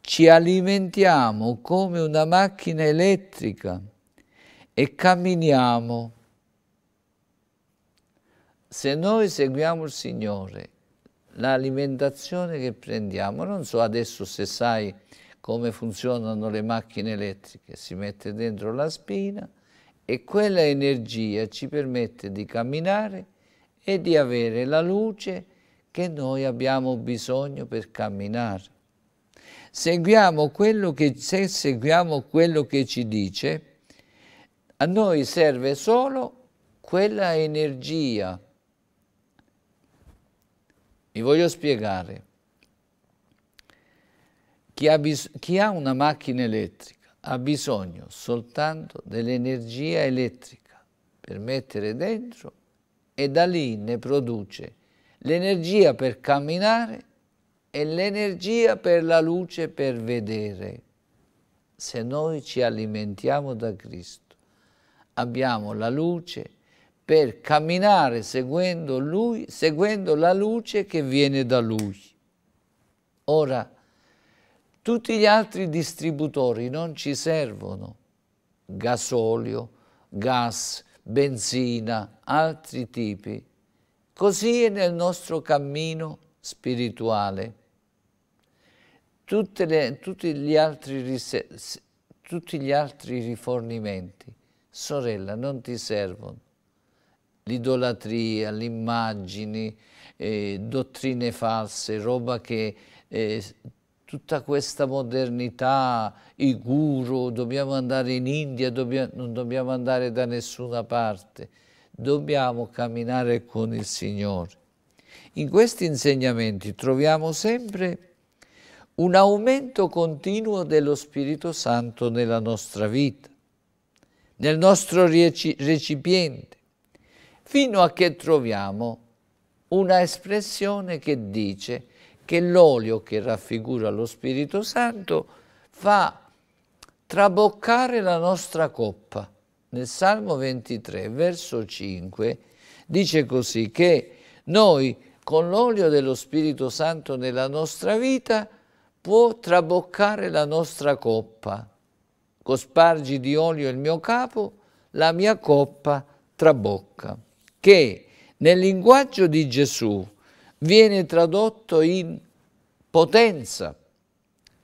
ci alimentiamo come una macchina elettrica e camminiamo. Se noi seguiamo il Signore, l'alimentazione che prendiamo, non so adesso se sai come funzionano le macchine elettriche, si mette dentro la spina, e quella energia ci permette di camminare e di avere la luce che noi abbiamo bisogno per camminare. Seguiamo quello che, se seguiamo quello che ci dice, a noi serve solo quella energia. Vi voglio spiegare. Chi ha, chi ha una macchina elettrica, ha bisogno soltanto dell'energia elettrica per mettere dentro e da lì ne produce l'energia per camminare e l'energia per la luce per vedere. Se noi ci alimentiamo da Cristo, abbiamo la luce per camminare seguendo Lui, seguendo la luce che viene da Lui. Ora, tutti gli altri distributori non ci servono. Gasolio, gas, benzina, altri tipi. Così è nel nostro cammino spirituale. Le, tutti, gli altri, tutti gli altri rifornimenti, sorella, non ti servono. L'idolatria, le immagini, eh, dottrine false, roba che eh, tutta questa modernità, i guru, dobbiamo andare in India, dobbiamo, non dobbiamo andare da nessuna parte, dobbiamo camminare con il Signore. In questi insegnamenti troviamo sempre un aumento continuo dello Spirito Santo nella nostra vita, nel nostro recipiente, fino a che troviamo una espressione che dice che l'olio che raffigura lo Spirito Santo fa traboccare la nostra coppa. Nel Salmo 23, verso 5, dice così che noi con l'olio dello Spirito Santo nella nostra vita può traboccare la nostra coppa. Cospargi di olio il mio capo, la mia coppa trabocca. Che nel linguaggio di Gesù, viene tradotto in potenza.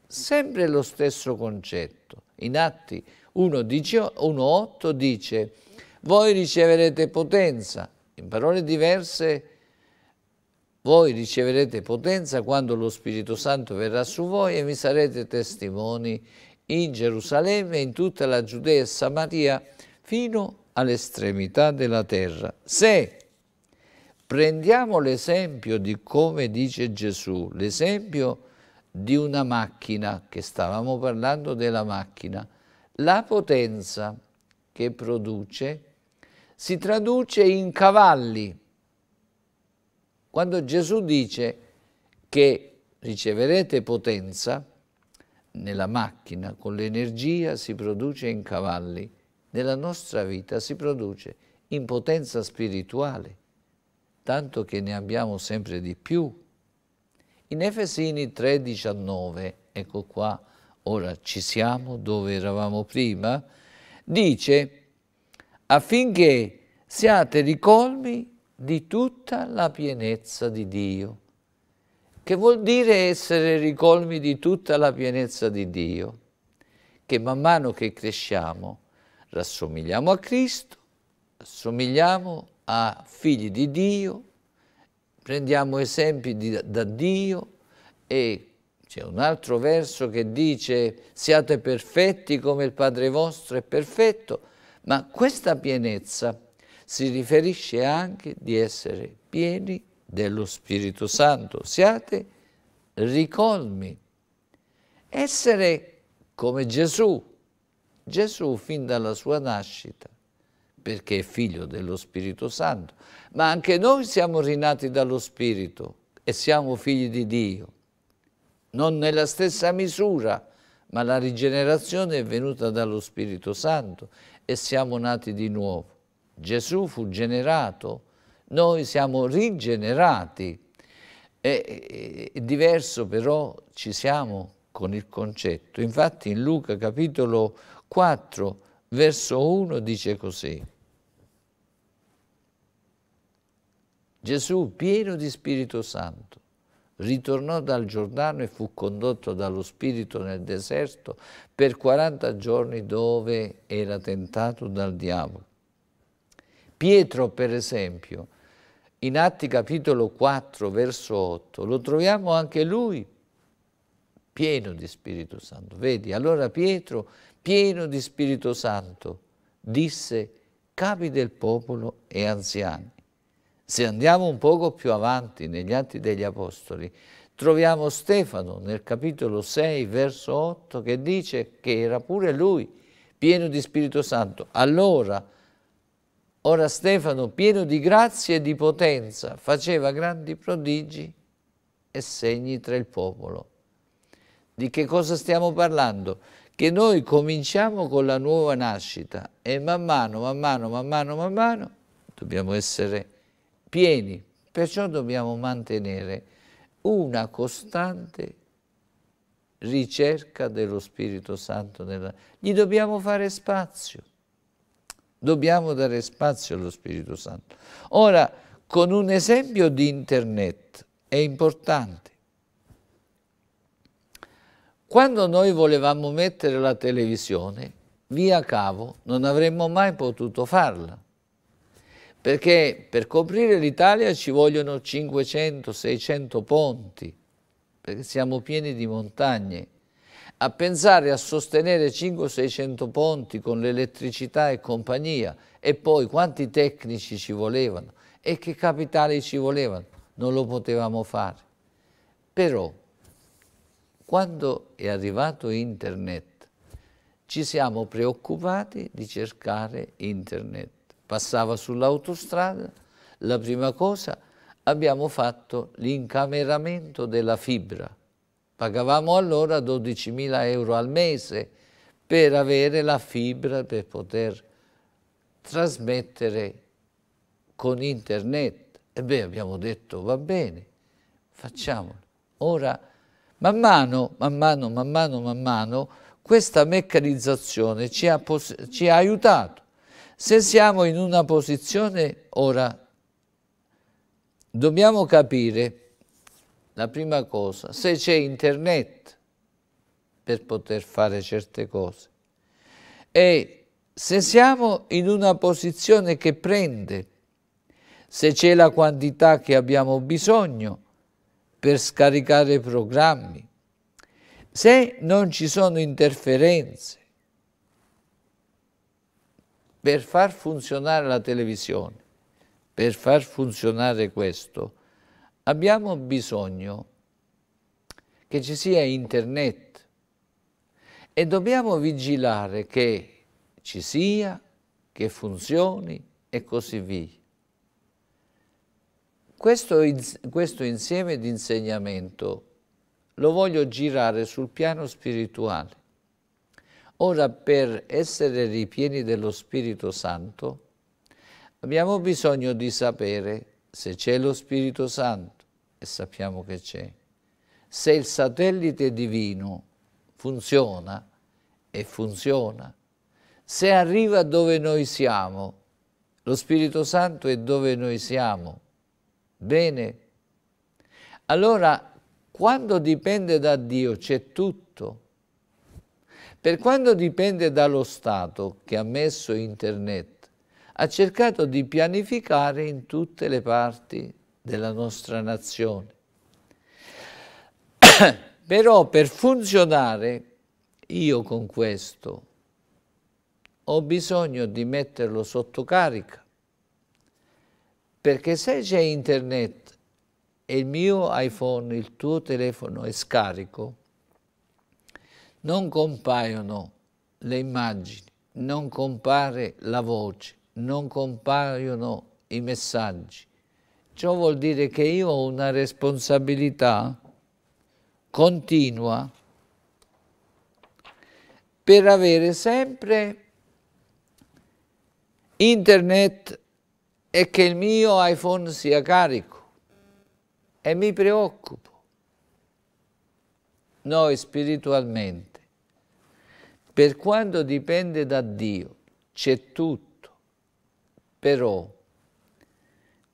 Sempre lo stesso concetto. In Atti 1.8 dice, voi riceverete potenza. In parole diverse, voi riceverete potenza quando lo Spirito Santo verrà su voi e vi sarete testimoni in Gerusalemme, in tutta la Giudea e Samaria, fino all'estremità della terra. Se Prendiamo l'esempio di come dice Gesù, l'esempio di una macchina, che stavamo parlando della macchina, la potenza che produce si traduce in cavalli. Quando Gesù dice che riceverete potenza, nella macchina, con l'energia si produce in cavalli, nella nostra vita si produce in potenza spirituale tanto che ne abbiamo sempre di più. In Efesini 3,19, ecco qua, ora ci siamo dove eravamo prima, dice affinché siate ricolmi di tutta la pienezza di Dio. Che vuol dire essere ricolmi di tutta la pienezza di Dio? Che man mano che cresciamo rassomigliamo a Cristo, rassomigliamo a a figli di Dio, prendiamo esempi di, da Dio e c'è un altro verso che dice siate perfetti come il Padre vostro è perfetto, ma questa pienezza si riferisce anche di essere pieni dello Spirito Santo, siate ricolmi, essere come Gesù, Gesù fin dalla sua nascita perché è figlio dello Spirito Santo, ma anche noi siamo rinati dallo Spirito e siamo figli di Dio. Non nella stessa misura, ma la rigenerazione è venuta dallo Spirito Santo e siamo nati di nuovo. Gesù fu generato, noi siamo rigenerati. È, diverso però ci siamo con il concetto. Infatti in Luca capitolo 4 verso 1 dice così. Gesù, pieno di Spirito Santo, ritornò dal Giordano e fu condotto dallo Spirito nel deserto per 40 giorni dove era tentato dal diavolo. Pietro, per esempio, in Atti capitolo 4, verso 8, lo troviamo anche lui pieno di Spirito Santo. Vedi, allora Pietro, pieno di Spirito Santo, disse, capi del popolo e anziani, se andiamo un poco più avanti negli Atti degli Apostoli, troviamo Stefano nel capitolo 6, verso 8, che dice che era pure lui pieno di Spirito Santo. Allora, ora Stefano, pieno di grazia e di potenza, faceva grandi prodigi e segni tra il popolo. Di che cosa stiamo parlando? Che noi cominciamo con la nuova nascita e man mano, man mano, man mano, man mano, dobbiamo essere pieni. Perciò dobbiamo mantenere una costante ricerca dello Spirito Santo. Nella... Gli dobbiamo fare spazio. Dobbiamo dare spazio allo Spirito Santo. Ora, con un esempio di internet è importante. Quando noi volevamo mettere la televisione, via cavo, non avremmo mai potuto farla perché per coprire l'Italia ci vogliono 500-600 ponti, perché siamo pieni di montagne. A pensare a sostenere 500-600 ponti con l'elettricità e compagnia, e poi quanti tecnici ci volevano e che capitali ci volevano, non lo potevamo fare. Però, quando è arrivato internet, ci siamo preoccupati di cercare internet passava sull'autostrada, la prima cosa abbiamo fatto l'incameramento della fibra. Pagavamo allora 12.000 euro al mese per avere la fibra per poter trasmettere con internet. E beh, abbiamo detto, va bene, facciamolo. Ora, man mano, man mano, man mano, man mano, questa meccanizzazione ci ha, ci ha aiutato se siamo in una posizione, ora, dobbiamo capire la prima cosa, se c'è internet per poter fare certe cose e se siamo in una posizione che prende, se c'è la quantità che abbiamo bisogno per scaricare programmi, se non ci sono interferenze, per far funzionare la televisione, per far funzionare questo, abbiamo bisogno che ci sia internet e dobbiamo vigilare che ci sia, che funzioni e così via. Questo, questo insieme di insegnamento lo voglio girare sul piano spirituale Ora per essere ripieni dello Spirito Santo abbiamo bisogno di sapere se c'è lo Spirito Santo, e sappiamo che c'è, se il satellite divino funziona, e funziona, se arriva dove noi siamo, lo Spirito Santo è dove noi siamo, bene? Allora, quando dipende da Dio c'è tutto, per quanto dipende dallo Stato che ha messo Internet, ha cercato di pianificare in tutte le parti della nostra nazione. [COUGHS] Però per funzionare, io con questo, ho bisogno di metterlo sotto carica, perché se c'è internet e il mio iPhone, il tuo telefono è scarico, non compaiono le immagini, non compare la voce, non compaiono i messaggi. Ciò vuol dire che io ho una responsabilità continua per avere sempre internet e che il mio iPhone sia carico e mi preoccupo noi spiritualmente per quanto dipende da Dio, c'è tutto. Però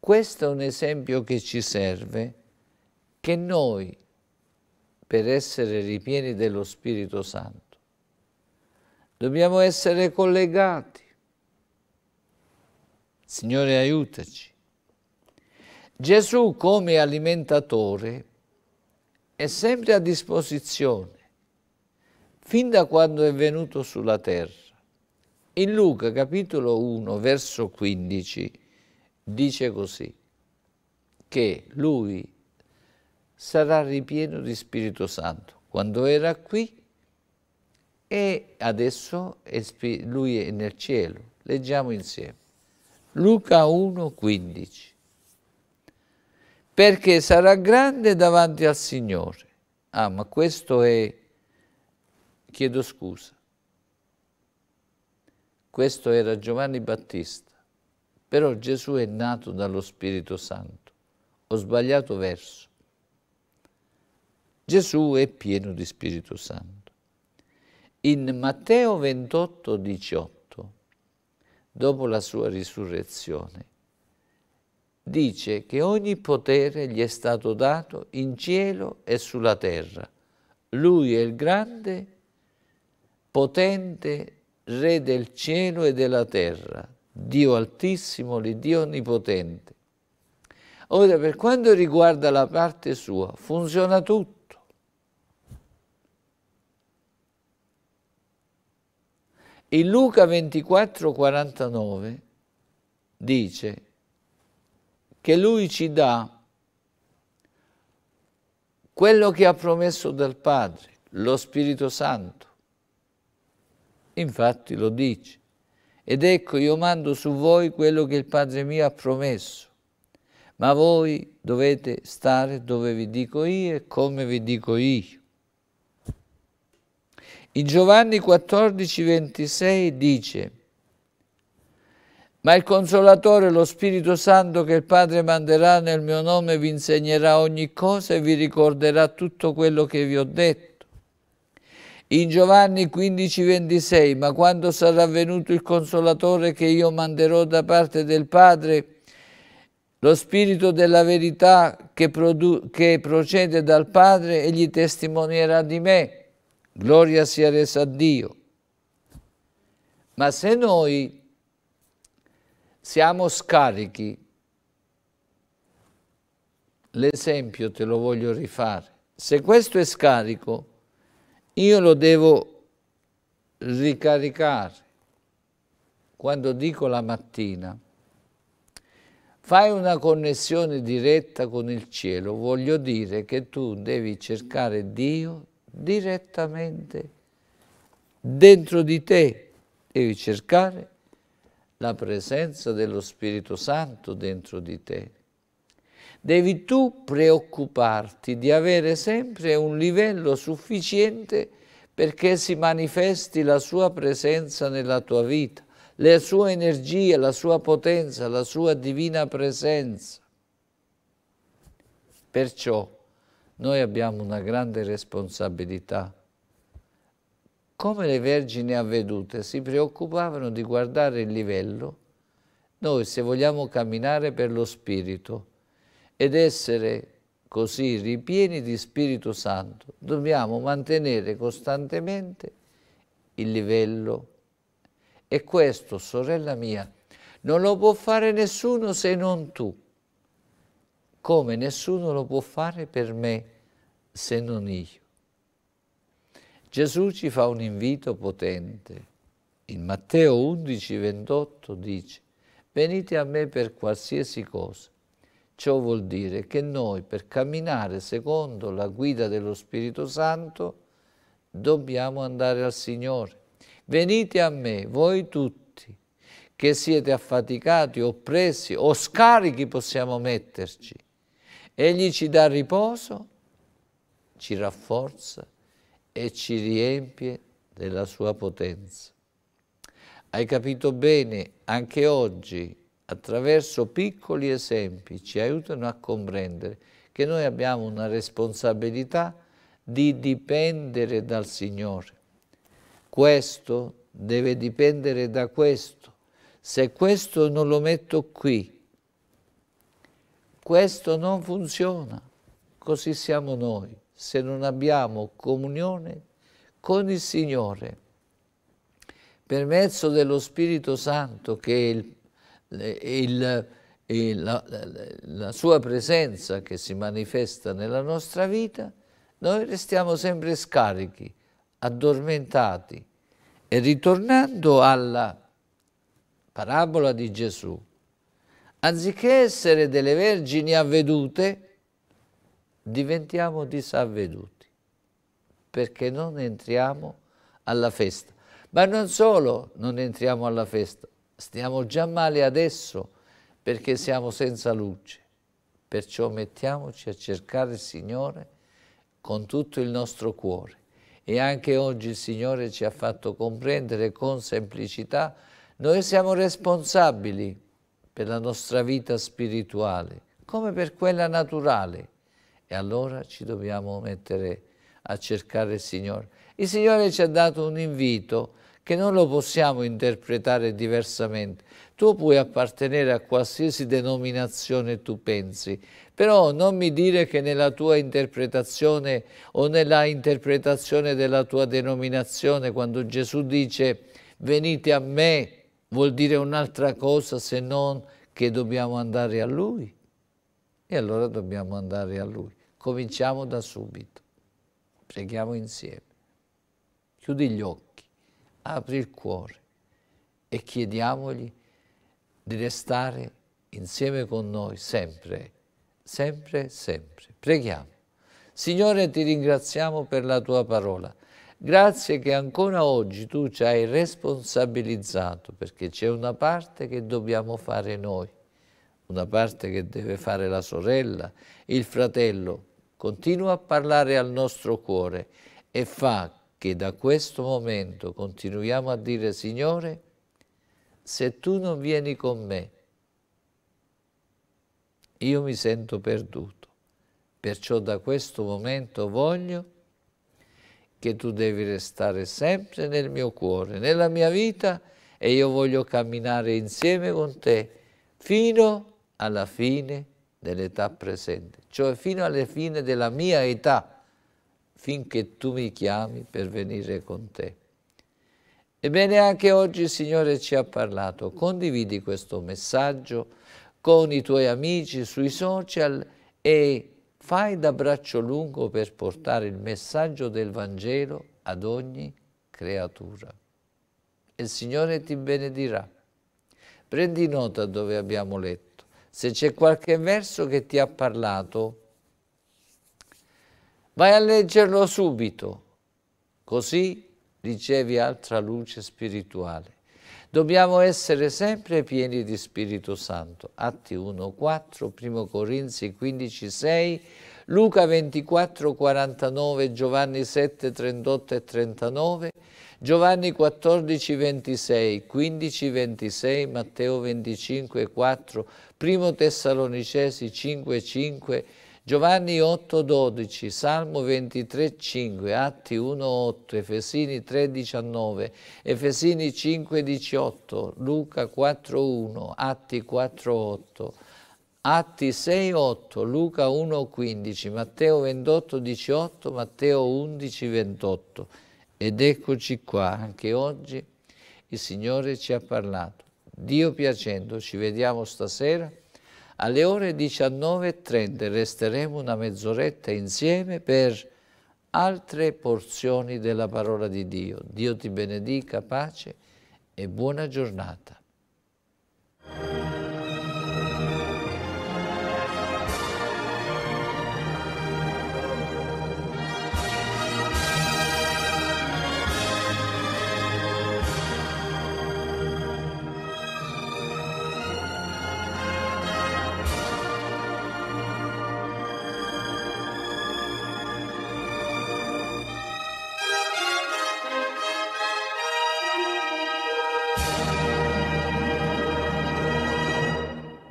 questo è un esempio che ci serve, che noi, per essere ripieni dello Spirito Santo, dobbiamo essere collegati. Signore, aiutaci. Gesù come alimentatore è sempre a disposizione fin da quando è venuto sulla terra. In Luca capitolo 1 verso 15 dice così, che lui sarà ripieno di Spirito Santo. Quando era qui e adesso è lui è nel cielo. Leggiamo insieme. Luca 1, 15. Perché sarà grande davanti al Signore. Ah, ma questo è chiedo scusa. Questo era Giovanni Battista, però Gesù è nato dallo Spirito Santo. Ho sbagliato verso. Gesù è pieno di Spirito Santo. In Matteo 28, 18, dopo la sua risurrezione, dice che ogni potere gli è stato dato in cielo e sulla terra. Lui è il grande potente Re del cielo e della terra, Dio altissimo, l'Iddio onnipotente. Ora, per quanto riguarda la parte sua, funziona tutto. In Luca 24, 49 dice che lui ci dà quello che ha promesso dal Padre, lo Spirito Santo. Infatti lo dice. Ed ecco io mando su voi quello che il Padre mio ha promesso. Ma voi dovete stare dove vi dico io e come vi dico io. In Giovanni 14, 26 dice, ma il Consolatore, lo Spirito Santo che il Padre manderà nel mio nome vi insegnerà ogni cosa e vi ricorderà tutto quello che vi ho detto in Giovanni 15,26, ma quando sarà venuto il Consolatore che io manderò da parte del Padre, lo Spirito della verità che, che procede dal Padre, egli testimonierà di me. Gloria sia resa a Dio. Ma se noi siamo scarichi, l'esempio te lo voglio rifare, se questo è scarico, io lo devo ricaricare. Quando dico la mattina, fai una connessione diretta con il cielo, voglio dire che tu devi cercare Dio direttamente dentro di te, devi cercare la presenza dello Spirito Santo dentro di te. Devi tu preoccuparti di avere sempre un livello sufficiente perché si manifesti la sua presenza nella tua vita, le sue energie, la sua potenza, la sua divina presenza. Perciò noi abbiamo una grande responsabilità. Come le vergini avvedute si preoccupavano di guardare il livello, noi se vogliamo camminare per lo spirito, ed essere così ripieni di Spirito Santo. Dobbiamo mantenere costantemente il livello. E questo, sorella mia, non lo può fare nessuno se non tu, come nessuno lo può fare per me se non io. Gesù ci fa un invito potente. In Matteo 11, 28 dice, venite a me per qualsiasi cosa, Ciò vuol dire che noi per camminare secondo la guida dello Spirito Santo dobbiamo andare al Signore. Venite a me, voi tutti, che siete affaticati, oppressi o scarichi possiamo metterci. Egli ci dà riposo, ci rafforza e ci riempie della sua potenza. Hai capito bene anche oggi attraverso piccoli esempi ci aiutano a comprendere che noi abbiamo una responsabilità di dipendere dal Signore. Questo deve dipendere da questo. Se questo non lo metto qui, questo non funziona. Così siamo noi, se non abbiamo comunione con il Signore. Per mezzo dello Spirito Santo, che è il il, il, la, la sua presenza che si manifesta nella nostra vita, noi restiamo sempre scarichi, addormentati. E ritornando alla parabola di Gesù, anziché essere delle vergini avvedute, diventiamo disavveduti, perché non entriamo alla festa. Ma non solo non entriamo alla festa, stiamo già male adesso perché siamo senza luce. Perciò mettiamoci a cercare il Signore con tutto il nostro cuore. E anche oggi il Signore ci ha fatto comprendere con semplicità noi siamo responsabili per la nostra vita spirituale, come per quella naturale. E allora ci dobbiamo mettere a cercare il Signore. Il Signore ci ha dato un invito che non lo possiamo interpretare diversamente. Tu puoi appartenere a qualsiasi denominazione tu pensi, però non mi dire che nella tua interpretazione o nella interpretazione della tua denominazione, quando Gesù dice venite a me, vuol dire un'altra cosa se non che dobbiamo andare a Lui. E allora dobbiamo andare a Lui. Cominciamo da subito. Preghiamo insieme. Chiudi gli occhi apri il cuore e chiediamogli di restare insieme con noi sempre, sempre, sempre. Preghiamo. Signore, ti ringraziamo per la tua parola. Grazie che ancora oggi tu ci hai responsabilizzato, perché c'è una parte che dobbiamo fare noi, una parte che deve fare la sorella, il fratello. Continua a parlare al nostro cuore e fa che da questo momento continuiamo a dire Signore, se tu non vieni con me, io mi sento perduto. Perciò da questo momento voglio che tu devi restare sempre nel mio cuore, nella mia vita e io voglio camminare insieme con te fino alla fine dell'età presente, cioè fino alla fine della mia età finché tu mi chiami per venire con te. Ebbene anche oggi il Signore ci ha parlato, condividi questo messaggio con i tuoi amici sui social e fai da braccio lungo per portare il messaggio del Vangelo ad ogni creatura. Il Signore ti benedirà. Prendi nota dove abbiamo letto. Se c'è qualche verso che ti ha parlato, Vai a leggerlo subito, così ricevi altra luce spirituale. Dobbiamo essere sempre pieni di Spirito Santo. Atti 1, 4, 1 Corinzi 15, 6, Luca 24, 49, Giovanni 7, 38 e 39, Giovanni 14, 26, 15, 26, Matteo 25, 4, 1 Tessalonicesi 5, 5, Giovanni 8,12, Salmo 23,5, Atti 1,8, Efesini 3,19, Efesini 5,18, Luca 4,1, Atti 4,8, Atti 6,8, Luca 1,15, Matteo 28,18, Matteo 11,28. Ed eccoci qua, anche oggi il Signore ci ha parlato. Dio piacendo, ci vediamo stasera alle ore 19.30 resteremo una mezz'oretta insieme per altre porzioni della parola di Dio. Dio ti benedica, pace e buona giornata.